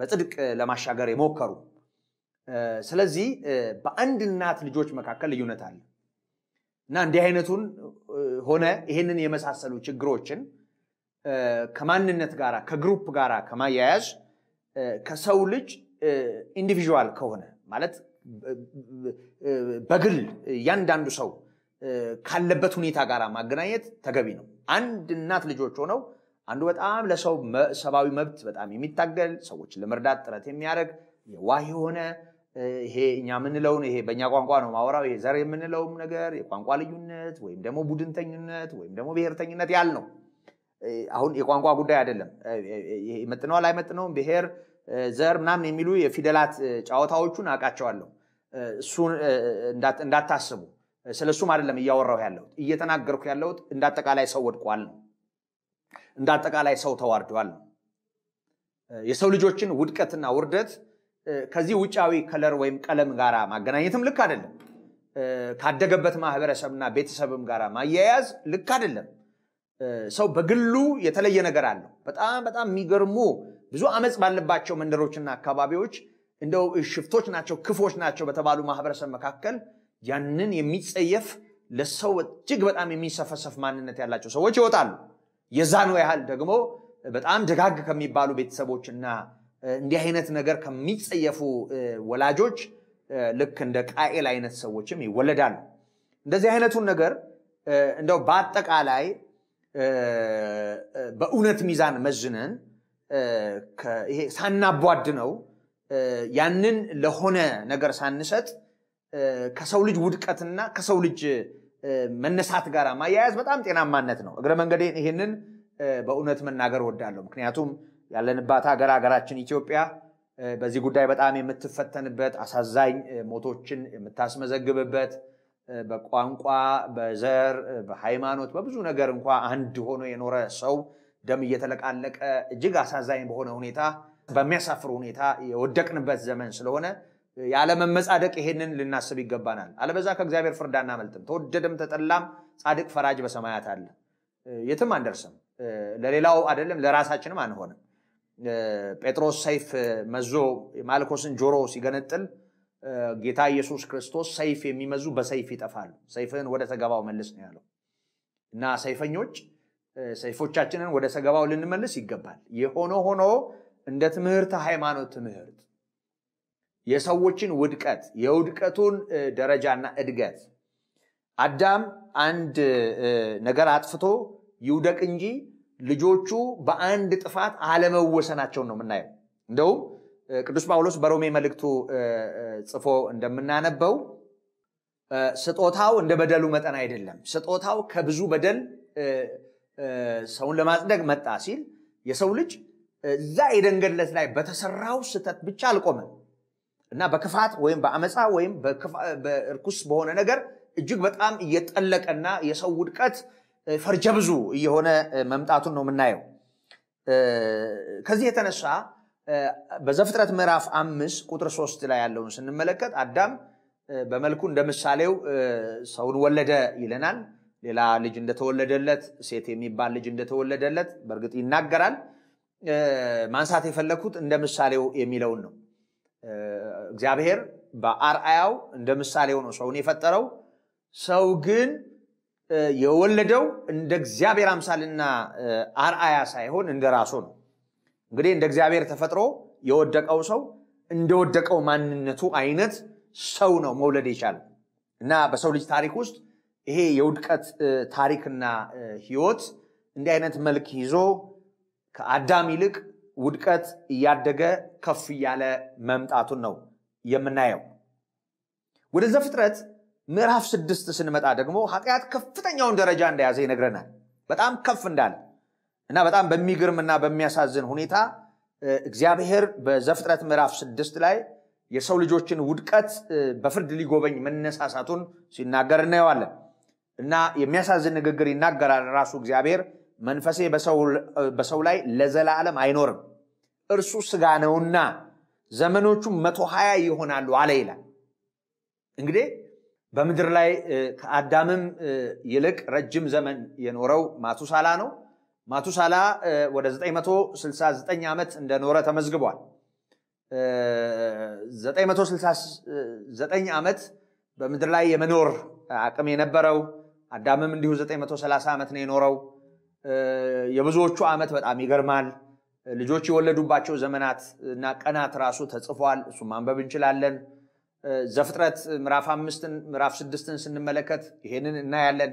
በጽድቅ ለማሻገር የሞከሩ ስለዚህ በአንድ እናት ልጆች መካከል ልዩነት አለ እና እንዲህ አይነቱን ሆነ ይህንን የመሳሰሉ ችግሮችን ከማንነት ጋር ከግሩፕ ጋር ከማያያዝ ከሰው ልጅ ኢንዲቪዥዋል ከሆነ ማለት በግል እያንዳንዱ ሰው ካለበት ሁኔታ ጋር ማገናኘት ተገቢ ነው። አንድ እናት ልጆች ሆነው አንዱ በጣም ለሰው ሰብአዊ መብት በጣም የሚታገል ሰዎችን ለመርዳት ጥረት የሚያደርግ የዋህ የሆነ ይሄ እኛ የምንለውን ይሄ በእኛ ቋንቋ ነው ማወራው። ይሄ ዘር የምንለውም ነገር የቋንቋ ልዩነት ወይም ደግሞ ቡድንተኝነት ወይም ደግሞ ብሔርተኝነት ያል ነው። አሁን የቋንቋ ጉዳይ አይደለም። መጥነዋል አይመጥነውም፣ ብሔር ዘር ምናምን የሚሉ የፊደላት ጨዋታዎቹን አውቃቸዋለሁ። እሱን እንዳታስቡ፣ ስለ እሱም አይደለም እያወራሁ ያለሁት። እየተናገርኩ ያለሁት እንዳጠቃላይ ሰው ወድቋል ነው፣ እንዳጠቃላይ ሰው ተዋርዷል ነው። የሰው ልጆችን ውድቀትና ውርደት ከዚህ ውጫዊ ከለር ወይም ቀለም ጋር ማገናኘትም ልክ አይደለም። ካደገበት ማህበረሰብና ቤተሰብም ጋር ማያያዝ ልክ አይደለም። ሰው በግሉ የተለየ ነገር አለው። በጣም በጣም የሚገርሙ ብዙ አመፅ ባለባቸው መንደሮችና አካባቢዎች እንደው ሽፍቶች ናቸው፣ ክፎች ናቸው በተባሉ ማህበረሰብ መካከል ያንን የሚጸየፍ ለሰው እጅግ በጣም የሚሰፈሰፍ ማንነት ያላቸው ሰዎች ይወጣሉ። የዛኑ ያህል ደግሞ በጣም ደጋግ ከሚባሉ ቤተሰቦችና እንዲህ አይነት ነገር ከሚጸየፉ ወላጆች ልክ እንደ ቃኤል አይነት ሰዎችም ይወለዳሉ። እንደዚህ አይነቱን ነገር እንደው በአጠቃላይ በእውነት ሚዛን መዝነን ይሄ ሳናቧድ ነው ያንን ለሆነ ነገር ሳንሰጥ ከሰው ልጅ ውድቀትና ከሰው ልጅ መነሳት ጋር ማያያዝ በጣም ጤናማነት ነው። እግረ መንገዴን ይህንን በእውነት መናገር ወዳለሁ። ምክንያቱም ያለንባት ሀገር ሀገራችን ኢትዮጵያ በዚህ ጉዳይ በጣም የምትፈተንበት አሳዛኝ ሞቶችን የምታስመዘግብበት በቋንቋ በዘር በሃይማኖት በብዙ ነገር እንኳ አንድ ሆኖ የኖረ ሰው ደም እየተለቃለቀ እጅግ አሳዛኝ በሆነ ሁኔታ በሚያሳፍር ሁኔታ የወደቅንበት ዘመን ስለሆነ ያለመመጻደቅ ይሄንን ልናስብ ይገባናል። አለበዛ ከእግዚአብሔር ፍርድ አናመልጥም። ተወደደም ተጠላም ጻድቅ ፈራጅ በሰማያት አለ። የትም አንደርስም። ለሌላው አይደለም ለራሳችንም አንሆንም። ጴጥሮስ ሰይፍ መዞ ማልኮስን ጆሮ ሲገነጥል ጌታ ኢየሱስ ክርስቶስ ሰይፍ የሚመዙ በሰይፍ ይጠፋሉ፣ ሰይፍህን ወደ ሰገባው መልስ ነው ያለው እና ሰይፈኞች ሰይፎቻችንን ወደ ሰገባው ልንመልስ ይገባል። የሆነ ሆኖ እንደ ትምህርት ሃይማኖት ትምህርት የሰዎችን ውድቀት የውድቀቱን ደረጃና እድገት አዳም አንድ ነገር አጥፍቶ ይውደቅ እንጂ ልጆቹ በአንድ ጥፋት አለመወሰናቸውን ነው የምናየው። እንደውም ቅዱስ ጳውሎስ በሮሜ መልእክቱ ጽፎ እንደምናነበው ስጦታው እንደ በደሉ መጠን አይደለም፣ ስጦታው ከብዙ በደል ሰውን ለማጽደቅ መጣ ሲል የሰው ልጅ እዛ የደንገለት ላይ በተሰራው ስህተት ብቻ አልቆመም እና በክፋት ወይም በአመፃ ወይም በእርኩስ በሆነ ነገር እጅግ በጣም እየጠለቀና የሰው ውድቀት ፈርጀ ብዙ እየሆነ መምጣቱን ነው የምናየው። ከዚህ የተነሳ በዘፍጥረት ምዕራፍ አምስት ቁጥር ሶስት ላይ ያለውን ስንመለከት አዳም በመልኩ እንደ ምሳሌው ሰውን ወለደ ይለናል። ሌላ ልጅ እንደተወለደለት ሴት የሚባል ልጅ እንደተወለደለት በእርግጥ ይናገራል። ማንሳት የፈለግኩት እንደ ምሳሌው የሚለውን ነው። እግዚአብሔር በአርአያው እንደ ምሳሌው ነው ሰውን የፈጠረው። ሰው ግን የወለደው እንደ እግዚአብሔር አምሳልና አርአያ ሳይሆን እንደ ራሱ ነው። እንግዲህ እንደ እግዚአብሔር ተፈጥሮ የወደቀው ሰው እንደወደቀው ማንነቱ አይነት ሰው ነው መውለድ ይቻል እና በሰው ልጅ ታሪክ ውስጥ ይሄ የውድቀት ታሪክና ህይወት እንዲህ አይነት መልክ ይዞ ከአዳም ይልቅ ውድቀት እያደገ ከፍ እያለ መምጣቱን ነው የምናየው ወደ ዘፍጥረት ምዕራፍ ስድስት ስንመጣ ደግሞ ኃጢአት ከፍተኛውን ደረጃ እንደያዘ ይነግረናል። በጣም ከፍ እንዳለ እና በጣም በሚግርም እና በሚያሳዝን ሁኔታ እግዚአብሔር በዘፍጥረት ምዕራፍ ስድስት ላይ የሰው ልጆችን ውድቀት በፍርድ ሊጎበኝ መነሳሳቱን ሲናገር እናየዋለን እና የሚያሳዝን ንግግር ይናገራል ራሱ እግዚአብሔር። መንፈሴ በሰው ላይ ለዘላለም አይኖርም እርሱ ስጋ ነውና ዘመኖቹም መቶ ሀያ ይሆናሉ አለ ይላል እንግዲህ በምድር ላይ ከአዳምም ይልቅ ረጅም ዘመን የኖረው ማቱሳላ ነው። ማቱሳላ ወደ 969 ዓመት እንደኖረ ተመዝግቧል። 969 ዓመት በምድር ላይ የመኖር አቅም የነበረው አዳምም እንዲሁ 930 ዓመት ነው የኖረው። የብዙዎቹ ዓመት በጣም ይገርማል። ልጆች የወለዱባቸው ዘመናት እና ቀናት ራሱ ተጽፏል። እሱ ማንበብ እንችላለን። ዘፍጥረት ምዕራፍ አምስትን ምዕራፍ ስድስትን ስንመለከት ይሄንን እናያለን።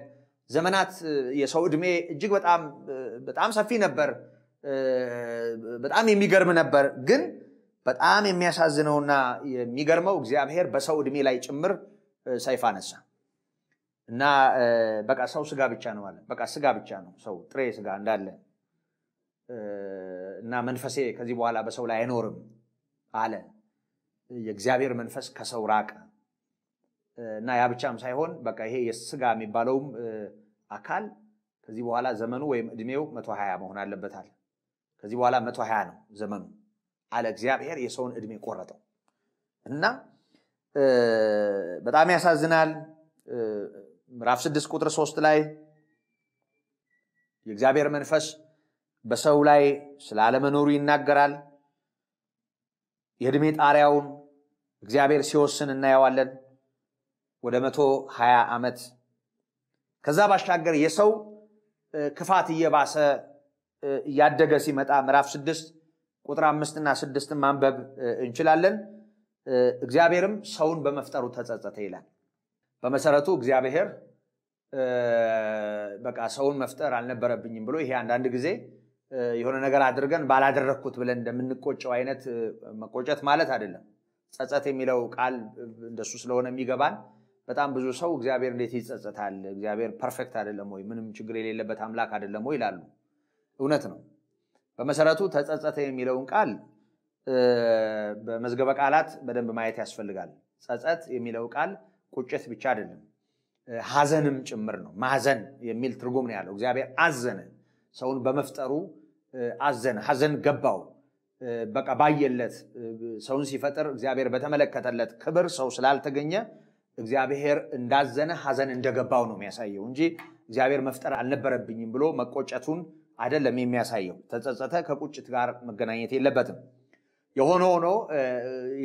ዘመናት የሰው ዕድሜ እጅግ በጣም በጣም ሰፊ ነበር፣ በጣም የሚገርም ነበር። ግን በጣም የሚያሳዝነውና የሚገርመው እግዚአብሔር በሰው ዕድሜ ላይ ጭምር ሰይፍ አነሳ እና በቃ ሰው ስጋ ብቻ ነው አለ። በቃ ስጋ ብቻ ነው ሰው ጥሬ ስጋ እንዳለ እና መንፈሴ ከዚህ በኋላ በሰው ላይ አይኖርም አለ። የእግዚአብሔር መንፈስ ከሰው ራቀ እና ያ ብቻም ሳይሆን በቃ ይሄ የስጋ የሚባለውም አካል ከዚህ በኋላ ዘመኑ ወይም እድሜው መቶ ሀያ መሆን አለበታል። ከዚህ በኋላ መቶ ሀያ ነው ዘመኑ አለ እግዚአብሔር። የሰውን እድሜ ቆረጠው እና በጣም ያሳዝናል። ምዕራፍ ስድስት ቁጥር ሶስት ላይ የእግዚአብሔር መንፈስ በሰው ላይ ስላለመኖሩ ይናገራል። የእድሜ ጣሪያውን እግዚአብሔር ሲወስን እናየዋለን። ወደ መቶ ሀያ ዓመት ከዛ ባሻገር የሰው ክፋት እየባሰ እያደገ ሲመጣ ምዕራፍ ስድስት ቁጥር አምስትና ስድስት ማንበብ እንችላለን። እግዚአብሔርም ሰውን በመፍጠሩ ተጸጸተ ይላል። በመሰረቱ እግዚአብሔር በቃ ሰውን መፍጠር አልነበረብኝም ብሎ ይሄ አንዳንድ ጊዜ የሆነ ነገር አድርገን ባላደረግኩት ብለን እንደምንቆጨው አይነት መቆጨት ማለት አይደለም። ጸጸት የሚለው ቃል እንደሱ ስለሆነ የሚገባን በጣም ብዙ ሰው እግዚአብሔር እንዴት ይጸጸታል? እግዚአብሔር ፐርፌክት አይደለም ወይ? ምንም ችግር የሌለበት አምላክ አይደለም ወይ ይላሉ። እውነት ነው። በመሰረቱ ተጸጸተ የሚለውን ቃል በመዝገበ ቃላት በደንብ ማየት ያስፈልጋል። ጸጸት የሚለው ቃል ቁጭት ብቻ አይደለም፣ ሐዘንም ጭምር ነው። ማዘን የሚል ትርጉም ነው ያለው። እግዚአብሔር አዘነ፣ ሰውን በመፍጠሩ አዘነ፣ ሐዘን ገባው በቃ ባየለት ሰውን ሲፈጥር እግዚአብሔር በተመለከተለት ክብር ሰው ስላልተገኘ እግዚአብሔር እንዳዘነ ሀዘን እንደገባው ነው የሚያሳየው እንጂ እግዚአብሔር መፍጠር አልነበረብኝም ብሎ መቆጨቱን አይደለም የሚያሳየው። ተጸጸተ፣ ከቁጭት ጋር መገናኘት የለበትም። የሆነ ሆኖ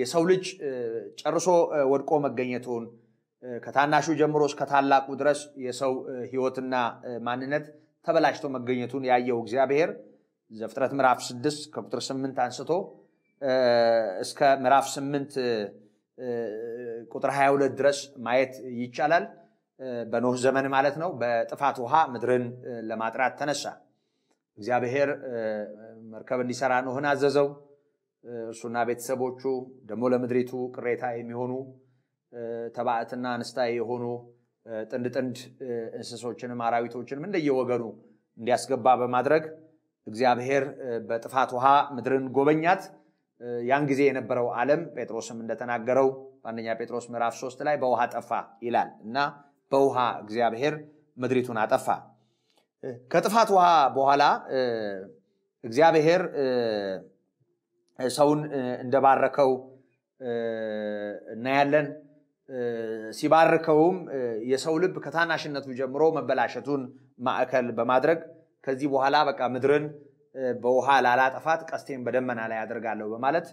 የሰው ልጅ ጨርሶ ወድቆ መገኘቱን ከታናሹ ጀምሮ እስከ ታላቁ ድረስ የሰው ሕይወትና ማንነት ተበላሽቶ መገኘቱን ያየው እግዚአብሔር ዘፍጥረት ምዕራፍ 6 ከቁጥር 8 አንስቶ እስከ ምዕራፍ 8 ቁጥር 22 ድረስ ማየት ይቻላል። በኖህ ዘመን ማለት ነው። በጥፋት ውሃ ምድርን ለማጥራት ተነሳ። እግዚአብሔር መርከብ እንዲሰራ ኖህን አዘዘው። እርሱና ቤተሰቦቹ ደግሞ ለምድሪቱ ቅሬታ የሚሆኑ ተባዕትና አንስታ የሆኑ ጥንድ ጥንድ እንስሶችንም አራዊቶችንም እንደየወገኑ እንዲያስገባ በማድረግ እግዚአብሔር በጥፋት ውሃ ምድርን ጎበኛት። ያን ጊዜ የነበረው ዓለም ጴጥሮስም እንደተናገረው በአንደኛ ጴጥሮስ ምዕራፍ ሶስት ላይ በውሃ ጠፋ ይላል እና በውሃ እግዚአብሔር ምድሪቱን አጠፋ። ከጥፋት ውሃ በኋላ እግዚአብሔር ሰውን እንደባረከው እናያለን። ሲባርከውም የሰው ልብ ከታናሽነቱ ጀምሮ መበላሸቱን ማዕከል በማድረግ ከዚህ በኋላ በቃ ምድርን በውሃ ላላጠፋት ቀስቴን በደመና ላይ አደርጋለሁ በማለት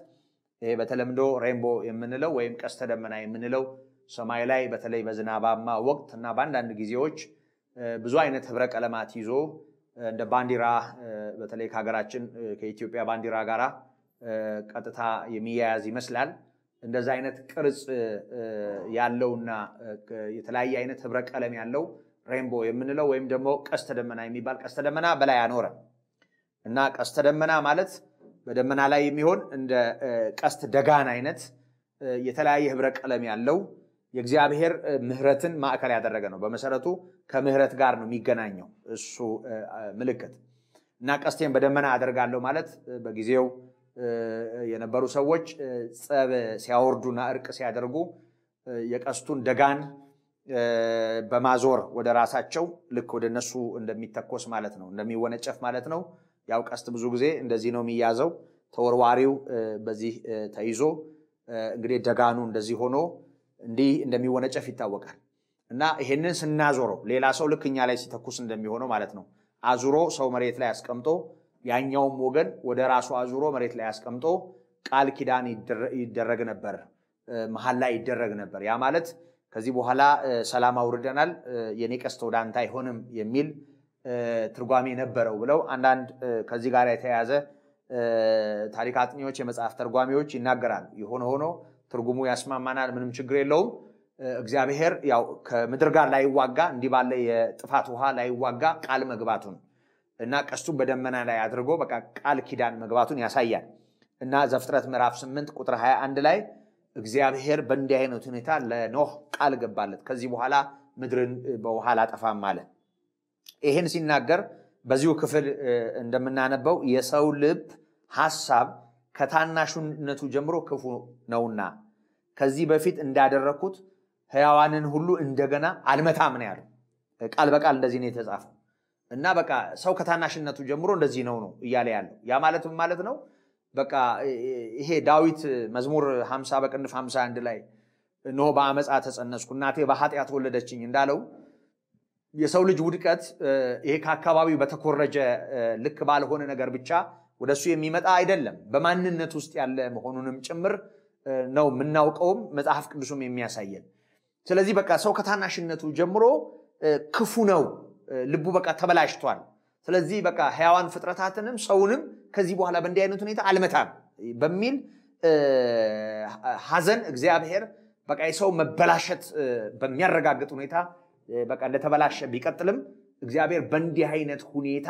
ይሄ በተለምዶ ሬንቦ የምንለው ወይም ቀስተ ደመና የምንለው ሰማይ ላይ በተለይ በዝናባማ ወቅት እና በአንዳንድ ጊዜዎች ብዙ አይነት ህብረ ቀለማት ይዞ እንደ ባንዲራ በተለይ ከሀገራችን ከኢትዮጵያ ባንዲራ ጋራ ቀጥታ የሚያያዝ ይመስላል። እንደዚ አይነት ቅርጽ ያለውና የተለያየ አይነት ህብረ ቀለም ያለው ሬንቦ የምንለው ወይም ደግሞ ቀስተ ደመና የሚባል ቀስተ ደመና በላይ አኖረ እና ቀስተ ደመና ማለት በደመና ላይ የሚሆን እንደ ቀስት ደጋን አይነት የተለያየ ህብረ ቀለም ያለው የእግዚአብሔር ምህረትን ማዕከል ያደረገ ነው። በመሰረቱ ከምህረት ጋር ነው የሚገናኘው እሱ ምልክት እና ቀስቴን በደመና አደርጋለሁ ማለት በጊዜው የነበሩ ሰዎች ጸብ ሲያወርዱና እርቅ ሲያደርጉ የቀስቱን ደጋን በማዞር ወደ ራሳቸው ልክ ወደ እነሱ እንደሚተኮስ ማለት ነው፣ እንደሚወነጨፍ ማለት ነው። ያው ቀስት ብዙ ጊዜ እንደዚህ ነው የሚያዘው። ተወርዋሪው በዚህ ተይዞ እንግዲህ ደጋኑ እንደዚህ ሆኖ እንዲህ እንደሚወነጨፍ ይታወቃል። እና ይሄንን ስናዞረው ሌላ ሰው ልክ እኛ ላይ ሲተኩስ እንደሚሆነው ማለት ነው። አዙሮ ሰው መሬት ላይ አስቀምጦ ያኛውም ወገን ወደ ራሱ አዙሮ መሬት ላይ አስቀምጦ ቃል ኪዳን ይደረግ ነበር፣ ላይ ይደረግ ነበር። ያ ማለት ከዚህ በኋላ ሰላም አውርደናል፣ የኔ ቀስተ ወደ አንተ አይሆንም የሚል ትርጓሜ ነበረው ብለው አንዳንድ ከዚህ ጋር የተያያዘ ታሪክ አጥኚዎች፣ የመጽሐፍ ተርጓሚዎች ይናገራሉ። የሆነ ሆኖ ትርጉሙ ያስማማናል፣ ምንም ችግር የለውም። እግዚአብሔር ያው ከምድር ጋር ላይዋጋ እንዲህ ባለ የጥፋት ውሃ ላይዋጋ ቃል መግባቱን እና ቀስቱን በደመና ላይ አድርጎ በቃ ቃል ኪዳን መግባቱን ያሳያል እና ዘፍጥረት ምዕራፍ 8 ቁጥር 21 ላይ እግዚአብሔር በእንዲህ አይነት ሁኔታ ለኖህ ቃል ገባለት። ከዚህ በኋላ ምድርን በውሃ ላጠፋም አለ። ይህን ሲናገር በዚሁ ክፍል እንደምናነበው የሰው ልብ ሐሳብ ከታናሽነቱ ጀምሮ ክፉ ነውና ከዚህ በፊት እንዳደረግኩት ህያዋንን ሁሉ እንደገና አልመታም ነው ያለው። ቃል በቃል እንደዚህ ነው የተጻፈው እና በቃ ሰው ከታናሽነቱ ጀምሮ እንደዚህ ነው ነው እያለ ያለው ያ ማለትም ማለት ነው በቃ ይሄ ዳዊት መዝሙር 50 በቅንፍ 51 ላይ ኖ በአመፃ ተጸነስኩ እናቴ በኃጢአት ወለደችኝ እንዳለው የሰው ልጅ ውድቀት ይሄ ከአካባቢው በተኮረጀ ልክ ባልሆነ ነገር ብቻ ወደሱ የሚመጣ አይደለም። በማንነት ውስጥ ያለ መሆኑንም ጭምር ነው የምናውቀውም መጽሐፍ ቅዱሱም የሚያሳየን። ስለዚህ በቃ ሰው ከታናሽነቱ ጀምሮ ክፉ ነው፣ ልቡ በቃ ተበላሽቷል ስለዚህ በቃ ሕያዋን ፍጥረታትንም ሰውንም ከዚህ በኋላ በእንዲህ አይነት ሁኔታ አልመታም በሚል ሀዘን እግዚአብሔር በቃ የሰው መበላሸት በሚያረጋግጥ ሁኔታ በቃ እንደተበላሸ ቢቀጥልም እግዚአብሔር በእንዲህ አይነት ሁኔታ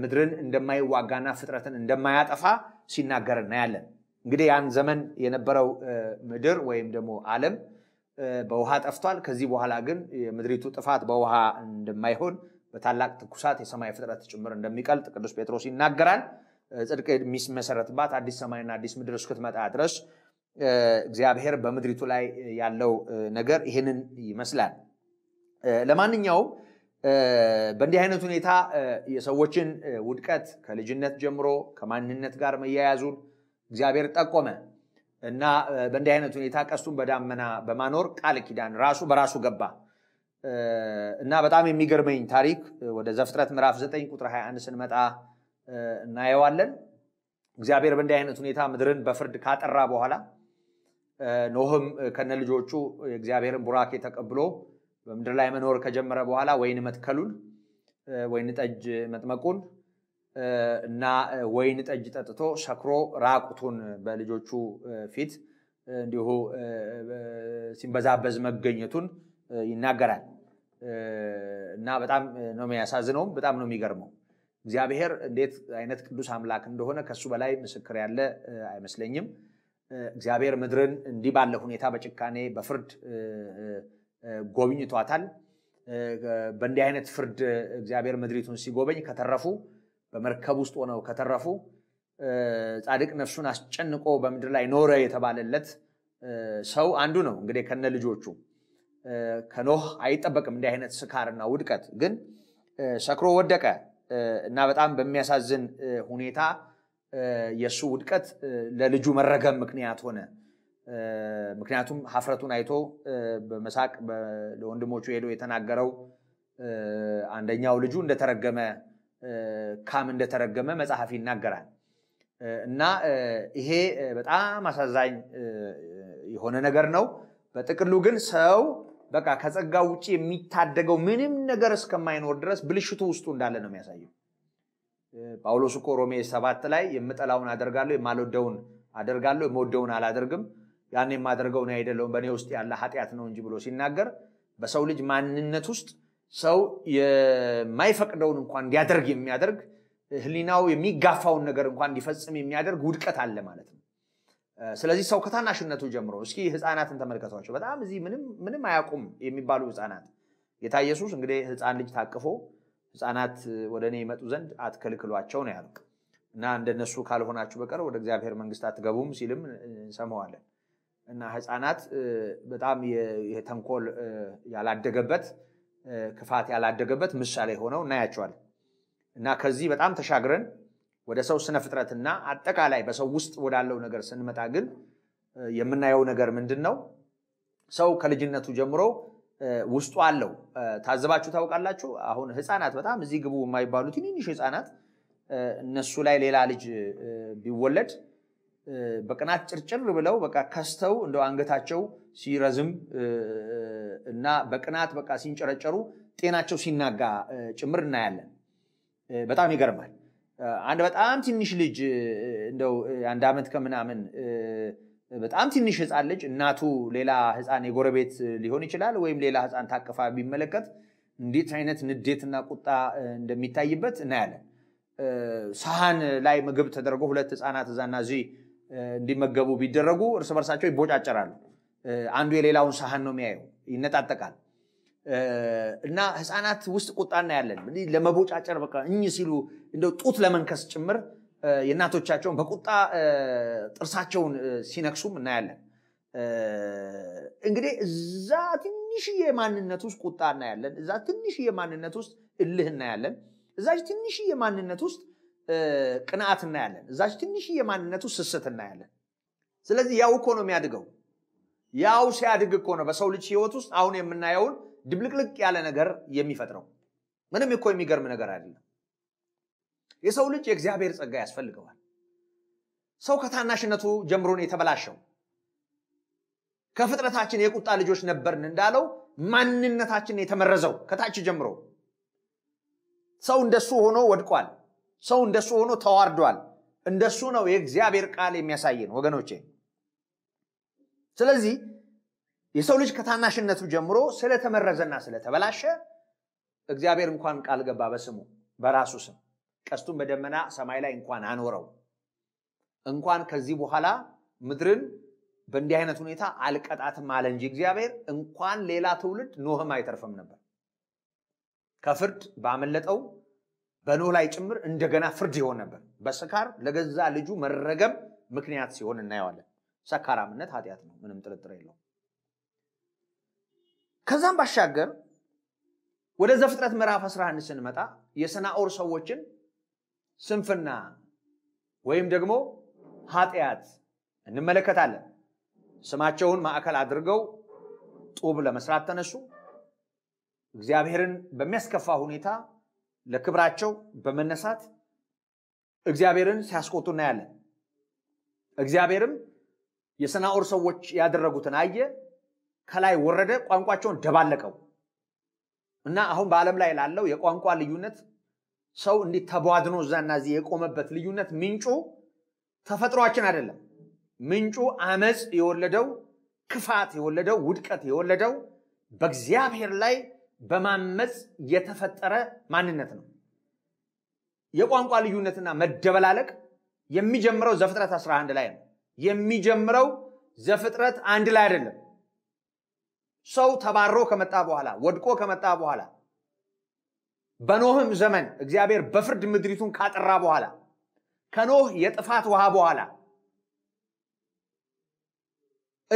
ምድርን እንደማይዋጋና ፍጥረትን እንደማያጠፋ ሲናገር እናያለን። እንግዲህ ያን ዘመን የነበረው ምድር ወይም ደግሞ ዓለም በውሃ ጠፍቷል። ከዚህ በኋላ ግን የምድሪቱ ጥፋት በውሃ እንደማይሆን በታላቅ ትኩሳት የሰማይ ፍጥረት ጭምር እንደሚቀልጥ ቅዱስ ጴጥሮስ ይናገራል። ጽድቅ የሚመሰረትባት አዲስ ሰማይና አዲስ ምድር እስክትመጣ ድረስ እግዚአብሔር በምድሪቱ ላይ ያለው ነገር ይህንን ይመስላል። ለማንኛውም በእንዲህ አይነት ሁኔታ የሰዎችን ውድቀት ከልጅነት ጀምሮ ከማንነት ጋር መያያዙን እግዚአብሔር ጠቆመ እና በእንዲህ አይነት ሁኔታ ቀስቱን በዳመና በማኖር ቃል ኪዳን ራሱ በራሱ ገባ። እና በጣም የሚገርመኝ ታሪክ ወደ ዘፍጥረት ምዕራፍ 9 ቁጥር 21 ስንመጣ እናየዋለን። እግዚአብሔር በእንዲህ አይነት ሁኔታ ምድርን በፍርድ ካጠራ በኋላ ኖህም ከነ ልጆቹ የእግዚአብሔርን ቡራኬ ተቀብሎ በምድር ላይ መኖር ከጀመረ በኋላ ወይን መትከሉን ወይን ጠጅ መጥመቁን እና ወይን ጠጅ ጠጥቶ ሰክሮ ራቁቱን በልጆቹ ፊት እንዲሁ ሲንበዛበዝ መገኘቱን ይናገራል እና በጣም ነው የሚያሳዝነውም በጣም ነው የሚገርመው። እግዚአብሔር እንዴት አይነት ቅዱስ አምላክ እንደሆነ ከሱ በላይ ምስክር ያለ አይመስለኝም። እግዚአብሔር ምድርን እንዲህ ባለ ሁኔታ በጭካኔ በፍርድ ጎብኝቷታል። በእንዲህ አይነት ፍርድ እግዚአብሔር ምድሪቱን ሲጎበኝ ከተረፉ በመርከብ ውስጥ ሆነው ከተረፉ ጻድቅ ነፍሱን አስጨንቆ በምድር ላይ ኖረ የተባለለት ሰው አንዱ ነው እንግዲህ ከነ ልጆቹ ከኖህ አይጠበቅም እንዲህ አይነት ስካርና ውድቀት። ግን ሰክሮ ወደቀ እና በጣም በሚያሳዝን ሁኔታ የእሱ ውድቀት ለልጁ መረገም ምክንያት ሆነ። ምክንያቱም ሀፍረቱን አይቶ በመሳቅ ለወንድሞቹ ሄዶ የተናገረው አንደኛው ልጁ እንደተረገመ ካም እንደተረገመ መጽሐፍ ይናገራል። እና ይሄ በጣም አሳዛኝ የሆነ ነገር ነው። በጥቅሉ ግን ሰው በቃ ከጸጋ ውጭ የሚታደገው ምንም ነገር እስከማይኖር ድረስ ብልሽቱ ውስጡ እንዳለ ነው የሚያሳየው። ጳውሎስ እኮ ሮሜ ሰባት ላይ የምጠላውን አደርጋለሁ የማልወደውን አደርጋለሁ የምወደውን አላደርግም ያን የማደርገውን አይደለውም፣ በእኔ ውስጥ ያለ ኃጢአት ነው እንጂ ብሎ ሲናገር በሰው ልጅ ማንነት ውስጥ ሰው የማይፈቅደውን እንኳን እንዲያደርግ የሚያደርግ ህሊናው የሚጋፋውን ነገር እንኳን እንዲፈጽም የሚያደርግ ውድቀት አለ ማለት ነው። ስለዚህ ሰው ከታናሽነቱ ጀምሮ እስኪ ህፃናትን ተመልከቷቸው። በጣም እዚህ ምንም አያውቁም የሚባሉ ህፃናት ጌታ ኢየሱስ እንግዲህ ህፃን ልጅ ታቅፎ ህፃናት ወደ እኔ ይመጡ ዘንድ አትከልክሏቸው ነው ያልቅ እና እንደነሱ ካልሆናችሁ በቀር ወደ እግዚአብሔር መንግስት አትገቡም ሲልም እንሰማዋለን። እና ህፃናት በጣም የተንኮል ያላደገበት ክፋት ያላደገበት ምሳሌ ሆነው እናያቸዋለን። እና ከዚህ በጣም ተሻግረን ወደ ሰው ስነ ፍጥረትና አጠቃላይ በሰው ውስጥ ወዳለው ነገር ስንመጣ ግን የምናየው ነገር ምንድን ነው? ሰው ከልጅነቱ ጀምሮ ውስጡ አለው። ታዝባችሁ ታውቃላችሁ? አሁን ህፃናት በጣም እዚህ ግቡ የማይባሉ ትንንሽ ህፃናት እነሱ ላይ ሌላ ልጅ ቢወለድ በቅናት ጭርጭር ብለው በቃ ከስተው እንደ አንገታቸው ሲረዝም እና በቅናት በቃ ሲንጨረጨሩ ጤናቸው ሲናጋ ጭምር እናያለን። በጣም ይገርማል። አንድ በጣም ትንሽ ልጅ እንደው አንድ ዓመት ከምናምን በጣም ትንሽ ህፃን ልጅ እናቱ ሌላ ህፃን የጎረቤት ሊሆን ይችላል ወይም ሌላ ህፃን ታቅፋ ቢመለከት እንዴት አይነት ንዴትና ቁጣ እንደሚታይበት እናያለን። ሰሃን ላይ ምግብ ተደርጎ ሁለት ህፃናት እዛና እዚህ እንዲመገቡ ቢደረጉ እርስ በርሳቸው ይቦጫጨራሉ። አንዱ የሌላውን ሰሃን ነው የሚያየው፣ ይነጣጠቃል። እና ህፃናት ውስጥ ቁጣ እናያለን። ለመቦጫጨር በቃ እኝ ሲሉ እንደው ጡት ለመንከስ ጭምር የእናቶቻቸውን በቁጣ ጥርሳቸውን ሲነክሱም እናያለን። እንግዲህ እዛ ትንሽዬ ማንነት ውስጥ ቁጣ እናያለን። እዛ ትንሽዬ ማንነት ውስጥ እልህ እናያለን። እዛች ትንሽዬ ማንነት ውስጥ ቅንዓት እናያለን። እዛች ትንሽዬ ማንነት ውስጥ ስስት እናያለን። ስለዚህ ያው እኮ ነው የሚያድገው። ያው ሲያድግ እኮ ነው በሰው ልጅ ህይወት ውስጥ አሁን የምናየውን ድብልቅልቅ ያለ ነገር የሚፈጥረው ምንም እኮ የሚገርም ነገር አይደለም። የሰው ልጅ የእግዚአብሔር ጸጋ ያስፈልገዋል። ሰው ከታናሽነቱ ጀምሮን የተበላሸው ከፍጥረታችን የቁጣ ልጆች ነበርን እንዳለው ማንነታችን የተመረዘው ከታች ጀምሮ ሰው እንደሱ ሆኖ ወድቋል። ሰው እንደሱ ሆኖ ተዋርዷል። እንደሱ ነው የእግዚአብሔር ቃል የሚያሳየን ወገኖቼ። ስለዚህ የሰው ልጅ ከታናሽነቱ ጀምሮ ስለተመረዘና ስለተበላሸ እግዚአብሔር እንኳን ቃል ገባ በስሙ በራሱ ስም ቀስቱን በደመና ሰማይ ላይ እንኳን አኖረው እንኳን ከዚህ በኋላ ምድርን በእንዲህ አይነት ሁኔታ አልቀጣትም አለ እንጂ እግዚአብሔር እንኳን ሌላ ትውልድ ኖህም አይተርፍም ነበር ከፍርድ ባመለጠው በኖህ ላይ ጭምር እንደገና ፍርድ ይሆን ነበር በስካር ለገዛ ልጁ መረገም ምክንያት ሲሆን እናየዋለን ሰካራምነት ኃጢአት ነው ምንም ጥርጥር የለው ከዛም ባሻገር ወደ ዘፍጥረት ምዕራፍ 11 ስንመጣ የሰናኦር ሰዎችን ስንፍና ወይም ደግሞ ኃጢአት እንመለከታለን። ስማቸውን ማዕከል አድርገው ጡብ ለመስራት ተነሱ። እግዚአብሔርን በሚያስከፋ ሁኔታ ለክብራቸው በመነሳት እግዚአብሔርን ሲያስቆጡ እናያለን። እግዚአብሔርም የሰናኦር ሰዎች ያደረጉትን አየ። ከላይ ወረደ፣ ቋንቋቸውን ደባለቀው እና አሁን በዓለም ላይ ላለው የቋንቋ ልዩነት ሰው እንዲህ ተቧድኖ እዛና እዚህ የቆመበት ልዩነት ምንጩ ተፈጥሯችን አይደለም። ምንጩ አመፅ የወለደው ክፋት የወለደው ውድቀት የወለደው በእግዚአብሔር ላይ በማመፅ የተፈጠረ ማንነት ነው። የቋንቋ ልዩነትና መደበላለቅ የሚጀምረው ዘፍጥረት 11 ላይ ነው። የሚጀምረው ዘፍጥረት አንድ ላይ አይደለም። ሰው ተባሮ ከመጣ በኋላ ወድቆ ከመጣ በኋላ በኖህም ዘመን እግዚአብሔር በፍርድ ምድሪቱን ካጠራ በኋላ ከኖህ የጥፋት ውሃ በኋላ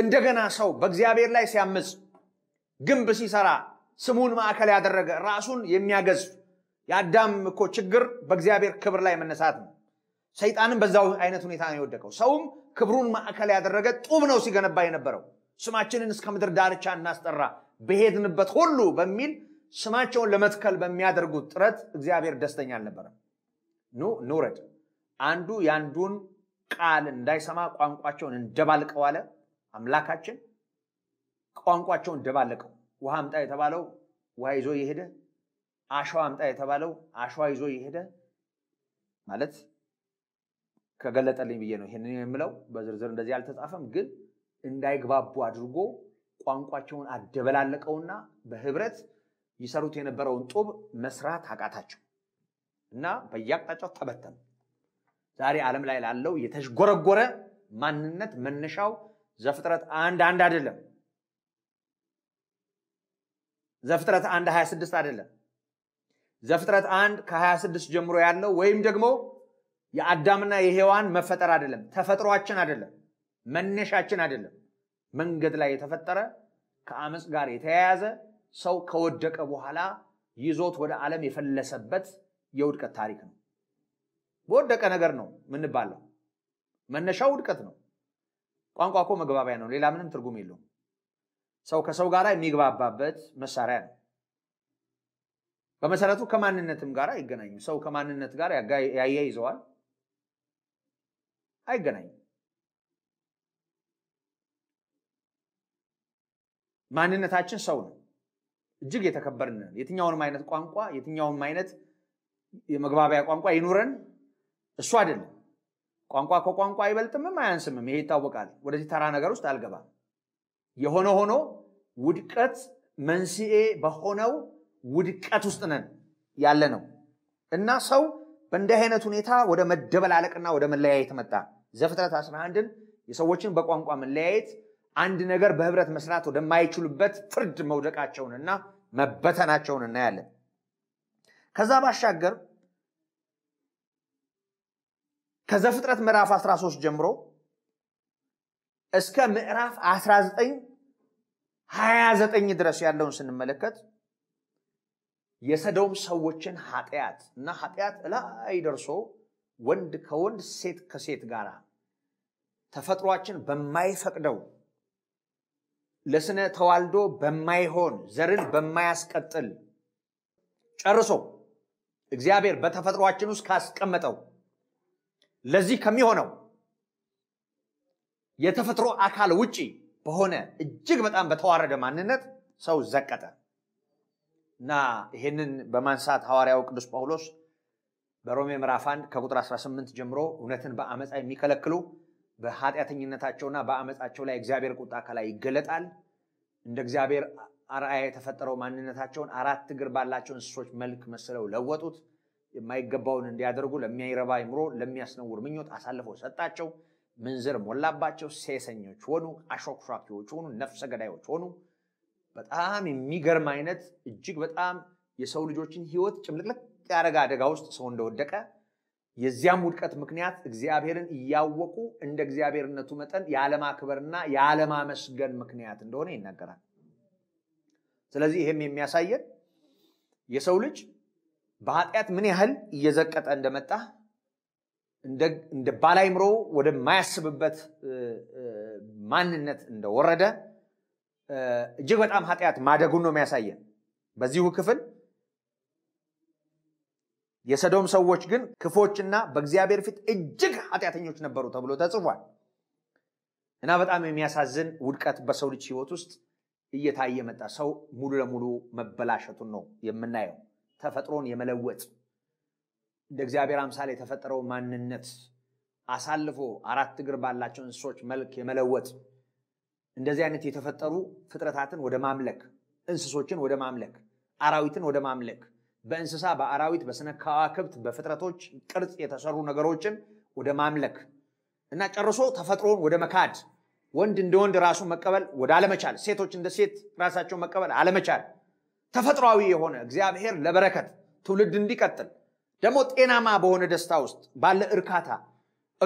እንደገና ሰው በእግዚአብሔር ላይ ሲያምፅ ግንብ ሲሰራ ስሙን ማዕከል ያደረገ ራሱን የሚያገዝፍ የአዳም እኮ ችግር በእግዚአብሔር ክብር ላይ መነሳት ነው። ሰይጣንም በዛው አይነት ሁኔታ ነው የወደቀው። ሰውም ክብሩን ማዕከል ያደረገ ጡብ ነው ሲገነባ የነበረው። ስማችንን እስከ ምድር ዳርቻ እናስጠራ በሄድንበት ሁሉ በሚል ስማቸውን ለመትከል በሚያደርጉት ጥረት እግዚአብሔር ደስተኛ አልነበረም። ኑ ኑረድ አንዱ የአንዱን ቃል እንዳይሰማ ቋንቋቸውን እንደባልቀው አለ አምላካችን። ቋንቋቸውን ደባለቀው። ውሃ አምጣ የተባለው ውሃ ይዞ የሄደ አሸዋ አምጣ የተባለው አሸዋ ይዞ የሄደ ማለት ከገለጠልኝ ብዬ ነው ይህንን የምለው። በዝርዝር እንደዚህ አልተጻፈም ግን እንዳይግባቡ አድርጎ ቋንቋቸውን አደበላለቀውና በህብረት ይሰሩት የነበረውን ጡብ መስራት አቃታቸው እና በየአቅጣጫው ተበተኑ። ዛሬ ዓለም ላይ ላለው የተሽጎረጎረ ማንነት መነሻው ዘፍጥረት አንድ አንድ አይደለም። ዘፍጥረት አንድ 26 አይደለም። ዘፍጥረት አንድ ከ26 ጀምሮ ያለው ወይም ደግሞ የአዳምና የሔዋን መፈጠር አይደለም፣ ተፈጥሯችን አይደለም። መነሻችን አይደለም። መንገድ ላይ የተፈጠረ ከአመፅ ጋር የተያያዘ ሰው ከወደቀ በኋላ ይዞት ወደ ዓለም የፈለሰበት የውድቀት ታሪክ ነው። በወደቀ ነገር ነው ምንባለው። መነሻው ውድቀት ነው። ቋንቋ እኮ መግባቢያ ነው፣ ሌላ ምንም ትርጉም የለውም። ሰው ከሰው ጋር የሚግባባበት መሳሪያ ነው። በመሰረቱ ከማንነትም ጋር አይገናኝም። ሰው ከማንነት ጋር ያያይዘዋል፣ አይገናኝም። ማንነታችን ሰው ነው። እጅግ የተከበርን የትኛውንም አይነት ቋንቋ የትኛውንም አይነት የመግባቢያ ቋንቋ ይኑረን፣ እሱ አይደለም። ቋንቋ ከቋንቋ አይበልጥምም አያንስምም። ይሄ ይታወቃል። ወደዚህ ተራ ነገር ውስጥ አልገባም። የሆነ ሆኖ ውድቀት መንስኤ በሆነው ውድቀት ውስጥ ነን ያለ ነው እና ሰው በእንዲህ አይነት ሁኔታ ወደ መደበላለቅና ወደ መለያየት መጣ። ዘፍጥረት 11ን የሰዎችን በቋንቋ መለያየት አንድ ነገር በህብረት መስራት ወደማይችሉበት ፍርድ መውደቃቸውንና መበተናቸውን እናያለን። ከዛ ባሻገር ከዘፍጥረት ምዕራፍ 13 ጀምሮ እስከ ምዕራፍ 19 29 ድረስ ያለውን ስንመለከት የሰዶም ሰዎችን ኃጢአት እና ኃጢአት ላይ ደርሶ ወንድ ከወንድ ሴት ከሴት ጋር ተፈጥሯችን በማይፈቅደው ለስነ ተዋልዶ በማይሆን ዘርን በማያስቀጥል ጨርሶ እግዚአብሔር በተፈጥሯችን ውስጥ ካስቀመጠው ለዚህ ከሚሆነው የተፈጥሮ አካል ውጪ በሆነ እጅግ በጣም በተዋረደ ማንነት ሰው ዘቀጠ እና ይሄንን በማንሳት ሐዋርያው ቅዱስ ጳውሎስ በሮሜ ምዕራፍ 1 ከቁጥር 18 ጀምሮ እውነትን በአመፃ የሚከለክሉ በኃጢአተኝነታቸውና በአመፃቸው ላይ እግዚአብሔር ቁጣ ከላይ ይገለጣል። እንደ እግዚአብሔር አርአያ የተፈጠረው ማንነታቸውን አራት እግር ባላቸው እንስሶች መልክ መስለው ለወጡት። የማይገባውን እንዲያደርጉ ለሚያይረባ አይምሮ፣ ለሚያስነውር ምኞት አሳልፈው ሰጣቸው። ምንዝር ሞላባቸው። ሴሰኞች ሆኑ። አሾክሿኪዎች ሆኑ። ነፍሰ ገዳዮች ሆኑ። በጣም የሚገርም አይነት እጅግ በጣም የሰው ልጆችን ህይወት ጭምልቅልቅ ያደረገ አደጋ ውስጥ ሰው እንደወደቀ የዚያም ውድቀት ምክንያት እግዚአብሔርን እያወቁ እንደ እግዚአብሔርነቱ መጠን የዓለማክበርና የዓለማመስገን ምክንያት እንደሆነ ይናገራል። ስለዚህ ይህም የሚያሳየን የሰው ልጅ በኃጢአት ምን ያህል እየዘቀጠ እንደመጣ እንደ ባላይምሮ ወደማያስብበት ማንነት እንደወረደ እጅግ በጣም ኃጢአት ማደጉን ነው የሚያሳየን በዚሁ ክፍል የሰዶም ሰዎች ግን ክፎችና በእግዚአብሔር ፊት እጅግ ኃጢአተኞች ነበሩ ተብሎ ተጽፏል እና በጣም የሚያሳዝን ውድቀት በሰው ልጅ ህይወት ውስጥ እየታየ መጣ። ሰው ሙሉ ለሙሉ መበላሸቱን ነው የምናየው። ተፈጥሮን የመለወጥ እንደ እግዚአብሔር አምሳል የተፈጠረው ማንነት አሳልፎ አራት እግር ባላቸው እንስሶች መልክ የመለወጥ እንደዚህ አይነት የተፈጠሩ ፍጥረታትን ወደ ማምለክ፣ እንስሶችን ወደ ማምለክ፣ አራዊትን ወደ ማምለክ በእንስሳ በአራዊት በስነ ከዋክብት በፍጥረቶች ቅርጽ የተሰሩ ነገሮችን ወደ ማምለክ እና ጨርሶ ተፈጥሮን ወደ መካድ ወንድ እንደ ወንድ ራሱ መቀበል ወደ አለመቻል፣ ሴቶች እንደ ሴት ራሳቸው መቀበል አለመቻል፣ ተፈጥሯዊ የሆነ እግዚአብሔር ለበረከት ትውልድ እንዲቀጥል ደግሞ ጤናማ በሆነ ደስታ ውስጥ ባለ እርካታ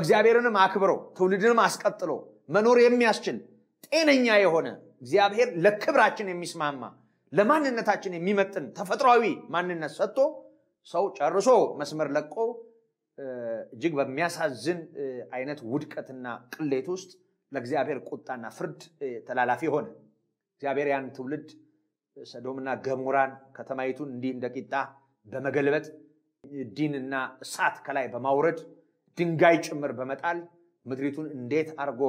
እግዚአብሔርንም አክብሮ ትውልድንም አስቀጥሎ መኖር የሚያስችል ጤነኛ የሆነ እግዚአብሔር ለክብራችን የሚስማማ ለማንነታችን የሚመጥን ተፈጥሯዊ ማንነት ሰጥቶ ሰው ጨርሶ መስመር ለቆ እጅግ በሚያሳዝን አይነት ውድቀትና ቅሌት ውስጥ ለእግዚአብሔር ቁጣና ፍርድ ተላላፊ ሆነ። እግዚአብሔር ያን ትውልድ ሰዶምና ገሞራን ከተማይቱን እንዲህ እንደ ቂጣ በመገልበጥ ዲንና እሳት ከላይ በማውረድ ድንጋይ ጭምር በመጣል ምድሪቱን እንዴት አድርጎ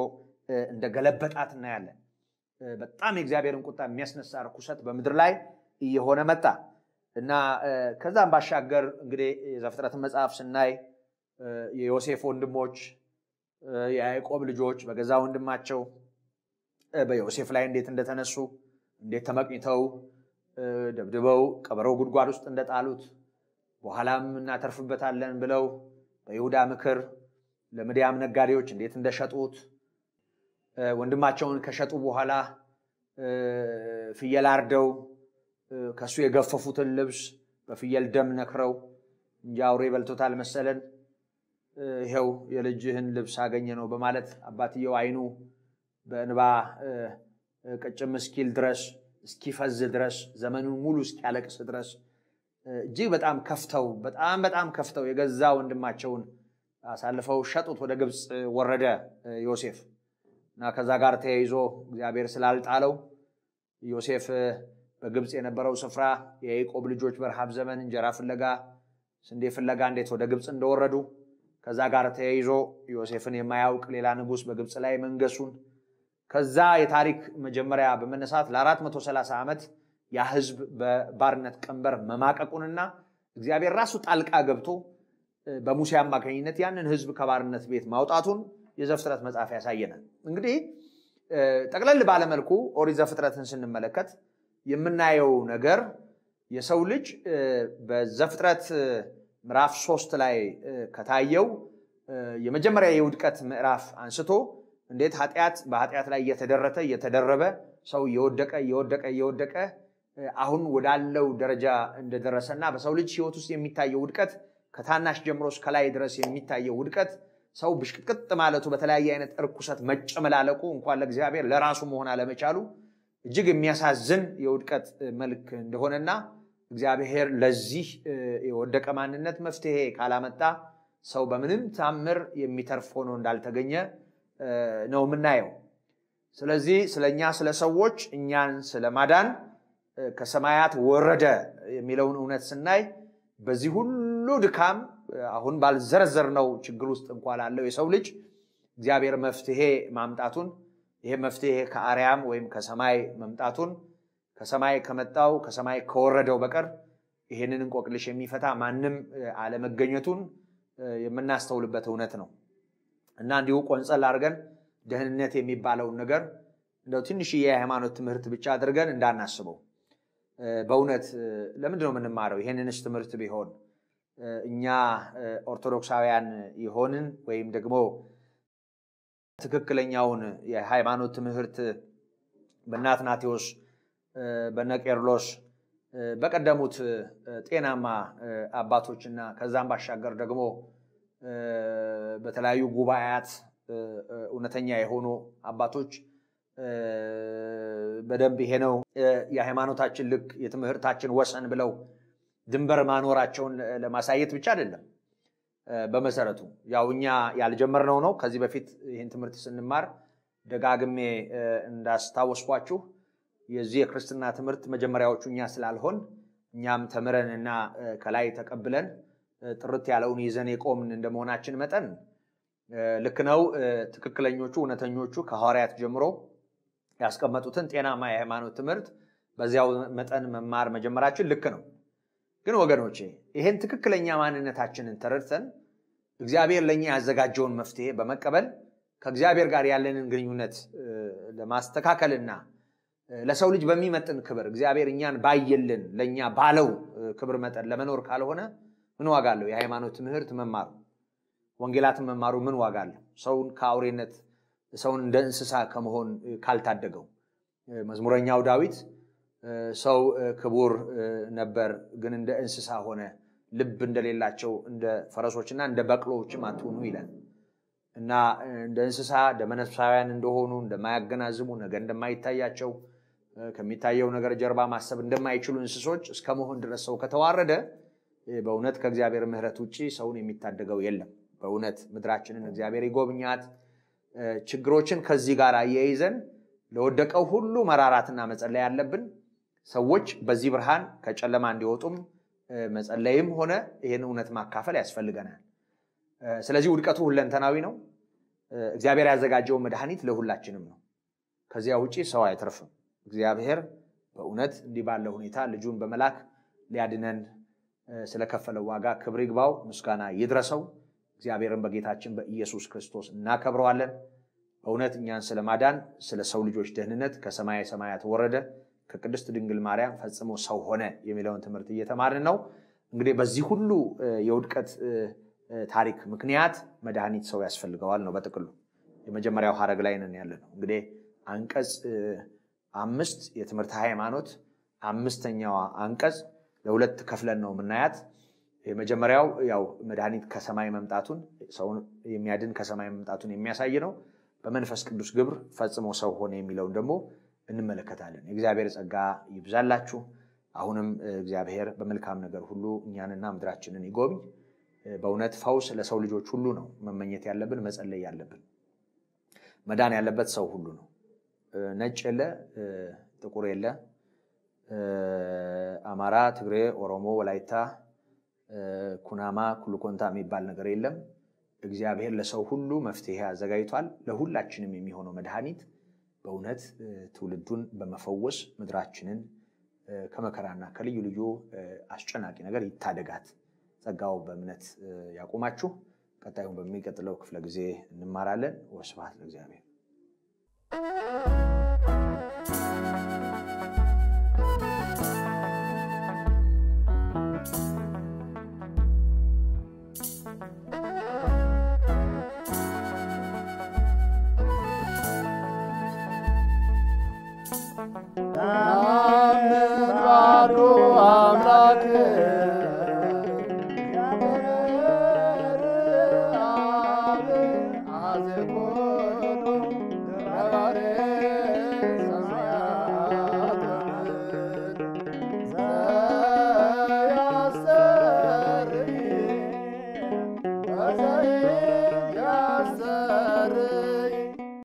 እንደገለበጣት እናያለን። በጣም የእግዚአብሔርን ቁጣ የሚያስነሳ ርኩሰት በምድር ላይ እየሆነ መጣ እና ከዛም ባሻገር እንግዲህ የዘፍጥረትን መጽሐፍ ስናይ የዮሴፍ ወንድሞች የያዕቆብ ልጆች በገዛ ወንድማቸው በዮሴፍ ላይ እንዴት እንደተነሱ እንዴት ተመቅኝተው ደብድበው ቀበረው ጉድጓድ ውስጥ እንደጣሉት በኋላም እናተርፍበታለን ብለው በይሁዳ ምክር ለምድያም ነጋዴዎች እንዴት እንደሸጡት ወንድማቸውን ከሸጡ በኋላ ፍየል አርደው ከእሱ የገፈፉትን ልብስ በፍየል ደም ነክረው እንጂ አውሬ በልቶታል መሰለን ይኸው የልጅህን ልብስ አገኘ ነው በማለት አባትየው አይኑ በእንባ ቅጭም እስኪል ድረስ እስኪፈዝ ድረስ ዘመኑን ሙሉ እስኪያለቅስ ድረስ እጅግ በጣም ከፍተው በጣም በጣም ከፍተው የገዛ ወንድማቸውን አሳልፈው ሸጡት። ወደ ግብፅ ወረደ ዮሴፍ። እና ከዛ ጋር ተያይዞ እግዚአብሔር ስላልጣለው ዮሴፍ በግብፅ የነበረው ስፍራ የያዕቆብ ልጆች በረሃብ ዘመን እንጀራ ፍለጋ ስንዴ ፍለጋ እንዴት ወደ ግብፅ እንደወረዱ ከዛ ጋር ተያይዞ ዮሴፍን የማያውቅ ሌላ ንጉስ በግብፅ ላይ መንገሱን ከዛ የታሪክ መጀመሪያ በመነሳት ለ430 ዓመት ያ ህዝብ በባርነት ቀንበር መማቀቁንና እግዚአብሔር ራሱ ጣልቃ ገብቶ በሙሴ አማካኝነት ያንን ህዝብ ከባርነት ቤት ማውጣቱን የዘፍጥረት መጽሐፍ ያሳየናል። እንግዲህ ጠቅለል ባለመልኩ ኦሪ ዘፍጥረትን ስንመለከት የምናየው ነገር የሰው ልጅ በዘፍጥረት ምዕራፍ ሶስት ላይ ከታየው የመጀመሪያ የውድቀት ምዕራፍ አንስቶ እንዴት ኃጢአት በኃጢአት ላይ እየተደረተ እየተደረበ ሰው እየወደቀ እየወደቀ እየወደቀ አሁን ወዳለው ደረጃ እንደደረሰ እና በሰው ልጅ ህይወት ውስጥ የሚታየው ውድቀት ከታናሽ ጀምሮ እስከ ላይ ድረስ የሚታየው ውድቀት ሰው ብሽቅቅጥ ማለቱ በተለያየ አይነት እርኩሰት መጨመላለቁ እንኳን ለእግዚአብሔር ለራሱ መሆን አለመቻሉ እጅግ የሚያሳዝን የውድቀት መልክ እንደሆነና እግዚአብሔር ለዚህ የወደቀ ማንነት መፍትሄ ካላመጣ ሰው በምንም ታምር የሚተርፍ ሆኖ እንዳልተገኘ ነው የምናየው። ስለዚህ ስለኛ ስለ ሰዎች እኛን ማዳን ከሰማያት ወረደ የሚለውን እውነት ስናይ በዚህ ሁሉ ድካም አሁን ባልዘረዘር ነው ችግር ውስጥ እንኳ ላለው የሰው ልጅ እግዚአብሔር መፍትሄ ማምጣቱን ይሄ መፍትሄ ከአርያም ወይም ከሰማይ መምጣቱን ከሰማይ ከመጣው ከሰማይ ከወረደው በቀር ይሄንን እንቆቅልሽ የሚፈታ ማንም አለመገኘቱን የምናስተውልበት እውነት ነው እና እንዲሁ ቆንጸል አድርገን ደህንነት የሚባለውን ነገር እንደው ትንሽዬ የሃይማኖት ትምህርት ብቻ አድርገን እንዳናስበው በእውነት ለምንድነው የምንማረው ይሄንንስ ትምህርት ቢሆን እኛ ኦርቶዶክሳውያን የሆንን ወይም ደግሞ ትክክለኛውን የሃይማኖት ትምህርት በናትናቴዎስ በነቄርሎስ በቀደሙት ጤናማ አባቶችና ከዛም ባሻገር ደግሞ በተለያዩ ጉባኤያት እውነተኛ የሆኑ አባቶች በደንብ ይሄ ነው የሃይማኖታችን ልክ የትምህርታችን ወሰን ብለው ድንበር ማኖራቸውን ለማሳየት ብቻ አይደለም። በመሰረቱ ያው እኛ ያልጀመርነው ነው። ከዚህ በፊት ይህን ትምህርት ስንማር ደጋግሜ እንዳስታወስኳችሁ የዚህ የክርስትና ትምህርት መጀመሪያዎቹ እኛ ስላልሆን እኛም ተምረን እና ከላይ ተቀብለን ጥርት ያለውን ይዘን የቆምን እንደመሆናችን መጠን ልክ ነው። ትክክለኞቹ እውነተኞቹ ከሐዋርያት ጀምሮ ያስቀመጡትን ጤናማ የሃይማኖት ትምህርት በዚያው መጠን መማር መጀመራችን ልክ ነው። ግን ወገኖቼ ይሄን ትክክለኛ ማንነታችንን ተረድተን እግዚአብሔር ለእኛ ያዘጋጀውን መፍትሄ በመቀበል ከእግዚአብሔር ጋር ያለንን ግንኙነት ለማስተካከልና ለሰው ልጅ በሚመጥን ክብር እግዚአብሔር እኛን ባየልን ለእኛ ባለው ክብር መጠን ለመኖር ካልሆነ ምን ዋጋ አለው? የሃይማኖት ትምህርት መማሩ ወንጌላትን መማሩ ምን ዋጋ አለው? ሰውን ከአውሬነት ሰውን እንደ እንስሳ ከመሆን ካልታደገው መዝሙረኛው ዳዊት ሰው ክቡር ነበር፣ ግን እንደ እንስሳ ሆነ። ልብ እንደሌላቸው እንደ ፈረሶችና እንደ በቅሎዎችም አትሆኑ ይላል እና እንደ እንስሳ ደመነፍሳውያን እንደሆኑ እንደማያገናዝቡ፣ ነገ እንደማይታያቸው፣ ከሚታየው ነገር ጀርባ ማሰብ እንደማይችሉ እንስሶች እስከ መሆን ድረስ ሰው ከተዋረደ በእውነት ከእግዚአብሔር ምሕረት ውጭ ሰውን የሚታደገው የለም። በእውነት ምድራችንን እግዚአብሔር ይጎብኛት። ችግሮችን ከዚህ ጋር አያይዘን ለወደቀው ሁሉ መራራትና መጸለይ ያለብን ሰዎች በዚህ ብርሃን ከጨለማ እንዲወጡም መጸለይም ሆነ ይህን እውነት ማካፈል ያስፈልገናል። ስለዚህ ውድቀቱ ሁለንተናዊ ነው። እግዚአብሔር ያዘጋጀው መድኃኒት ለሁላችንም ነው። ከዚያ ውጪ ሰው አይተርፍም። እግዚአብሔር በእውነት እንዲህ ባለ ሁኔታ ልጁን በመላክ ሊያድነን ስለከፈለው ዋጋ ክብር ይግባው፣ ምስጋና ይድረሰው። እግዚአብሔርን በጌታችን በኢየሱስ ክርስቶስ እናከብረዋለን። በእውነት እኛን ስለማዳን ስለ ሰው ልጆች ደህንነት ከሰማይ ሰማያት ወረደ። ከቅድስት ድንግል ማርያም ፈጽሞ ሰው ሆነ የሚለውን ትምህርት እየተማርን ነው። እንግዲህ በዚህ ሁሉ የውድቀት ታሪክ ምክንያት መድኃኒት ሰው ያስፈልገዋል ነው በጥቅሉ። የመጀመሪያው ሀረግ ላይ ነን ያለ ነው። እንግዲህ አንቀጽ አምስት የትምህርት ሃይማኖት አምስተኛዋ አንቀጽ ለሁለት ከፍለን ነው የምናያት። የመጀመሪያው ያው መድኃኒት ከሰማይ መምጣቱን ሰውን የሚያድን ከሰማይ መምጣቱን የሚያሳይ ነው። በመንፈስ ቅዱስ ግብር ፈጽሞ ሰው ሆነ የሚለውን ደግሞ እንመለከታለን። የእግዚአብሔር ጸጋ ይብዛላችሁ። አሁንም እግዚአብሔር በመልካም ነገር ሁሉ እኛንና ምድራችንን ይጎብኝ። በእውነት ፈውስ ለሰው ልጆች ሁሉ ነው መመኘት ያለብን መጸለይ ያለብን። መዳን ያለበት ሰው ሁሉ ነው። ነጭ የለ ጥቁር የለ፣ አማራ፣ ትግሬ፣ ኦሮሞ፣ ወላይታ፣ ኩናማ፣ ኩልኮንታ የሚባል ነገር የለም። እግዚአብሔር ለሰው ሁሉ መፍትሄ አዘጋጅቷል። ለሁላችንም የሚሆነው መድኃኒት በእውነት ትውልዱን በመፈወስ ምድራችንን ከመከራና ከልዩ ልዩ አስጨናቂ ነገር ይታደጋት። ጸጋው በእምነት ያቆማችሁ። ቀጣዩን በሚቀጥለው ክፍለ ጊዜ እንማራለን። ወስብሐት ለእግዚአብሔር። 啊。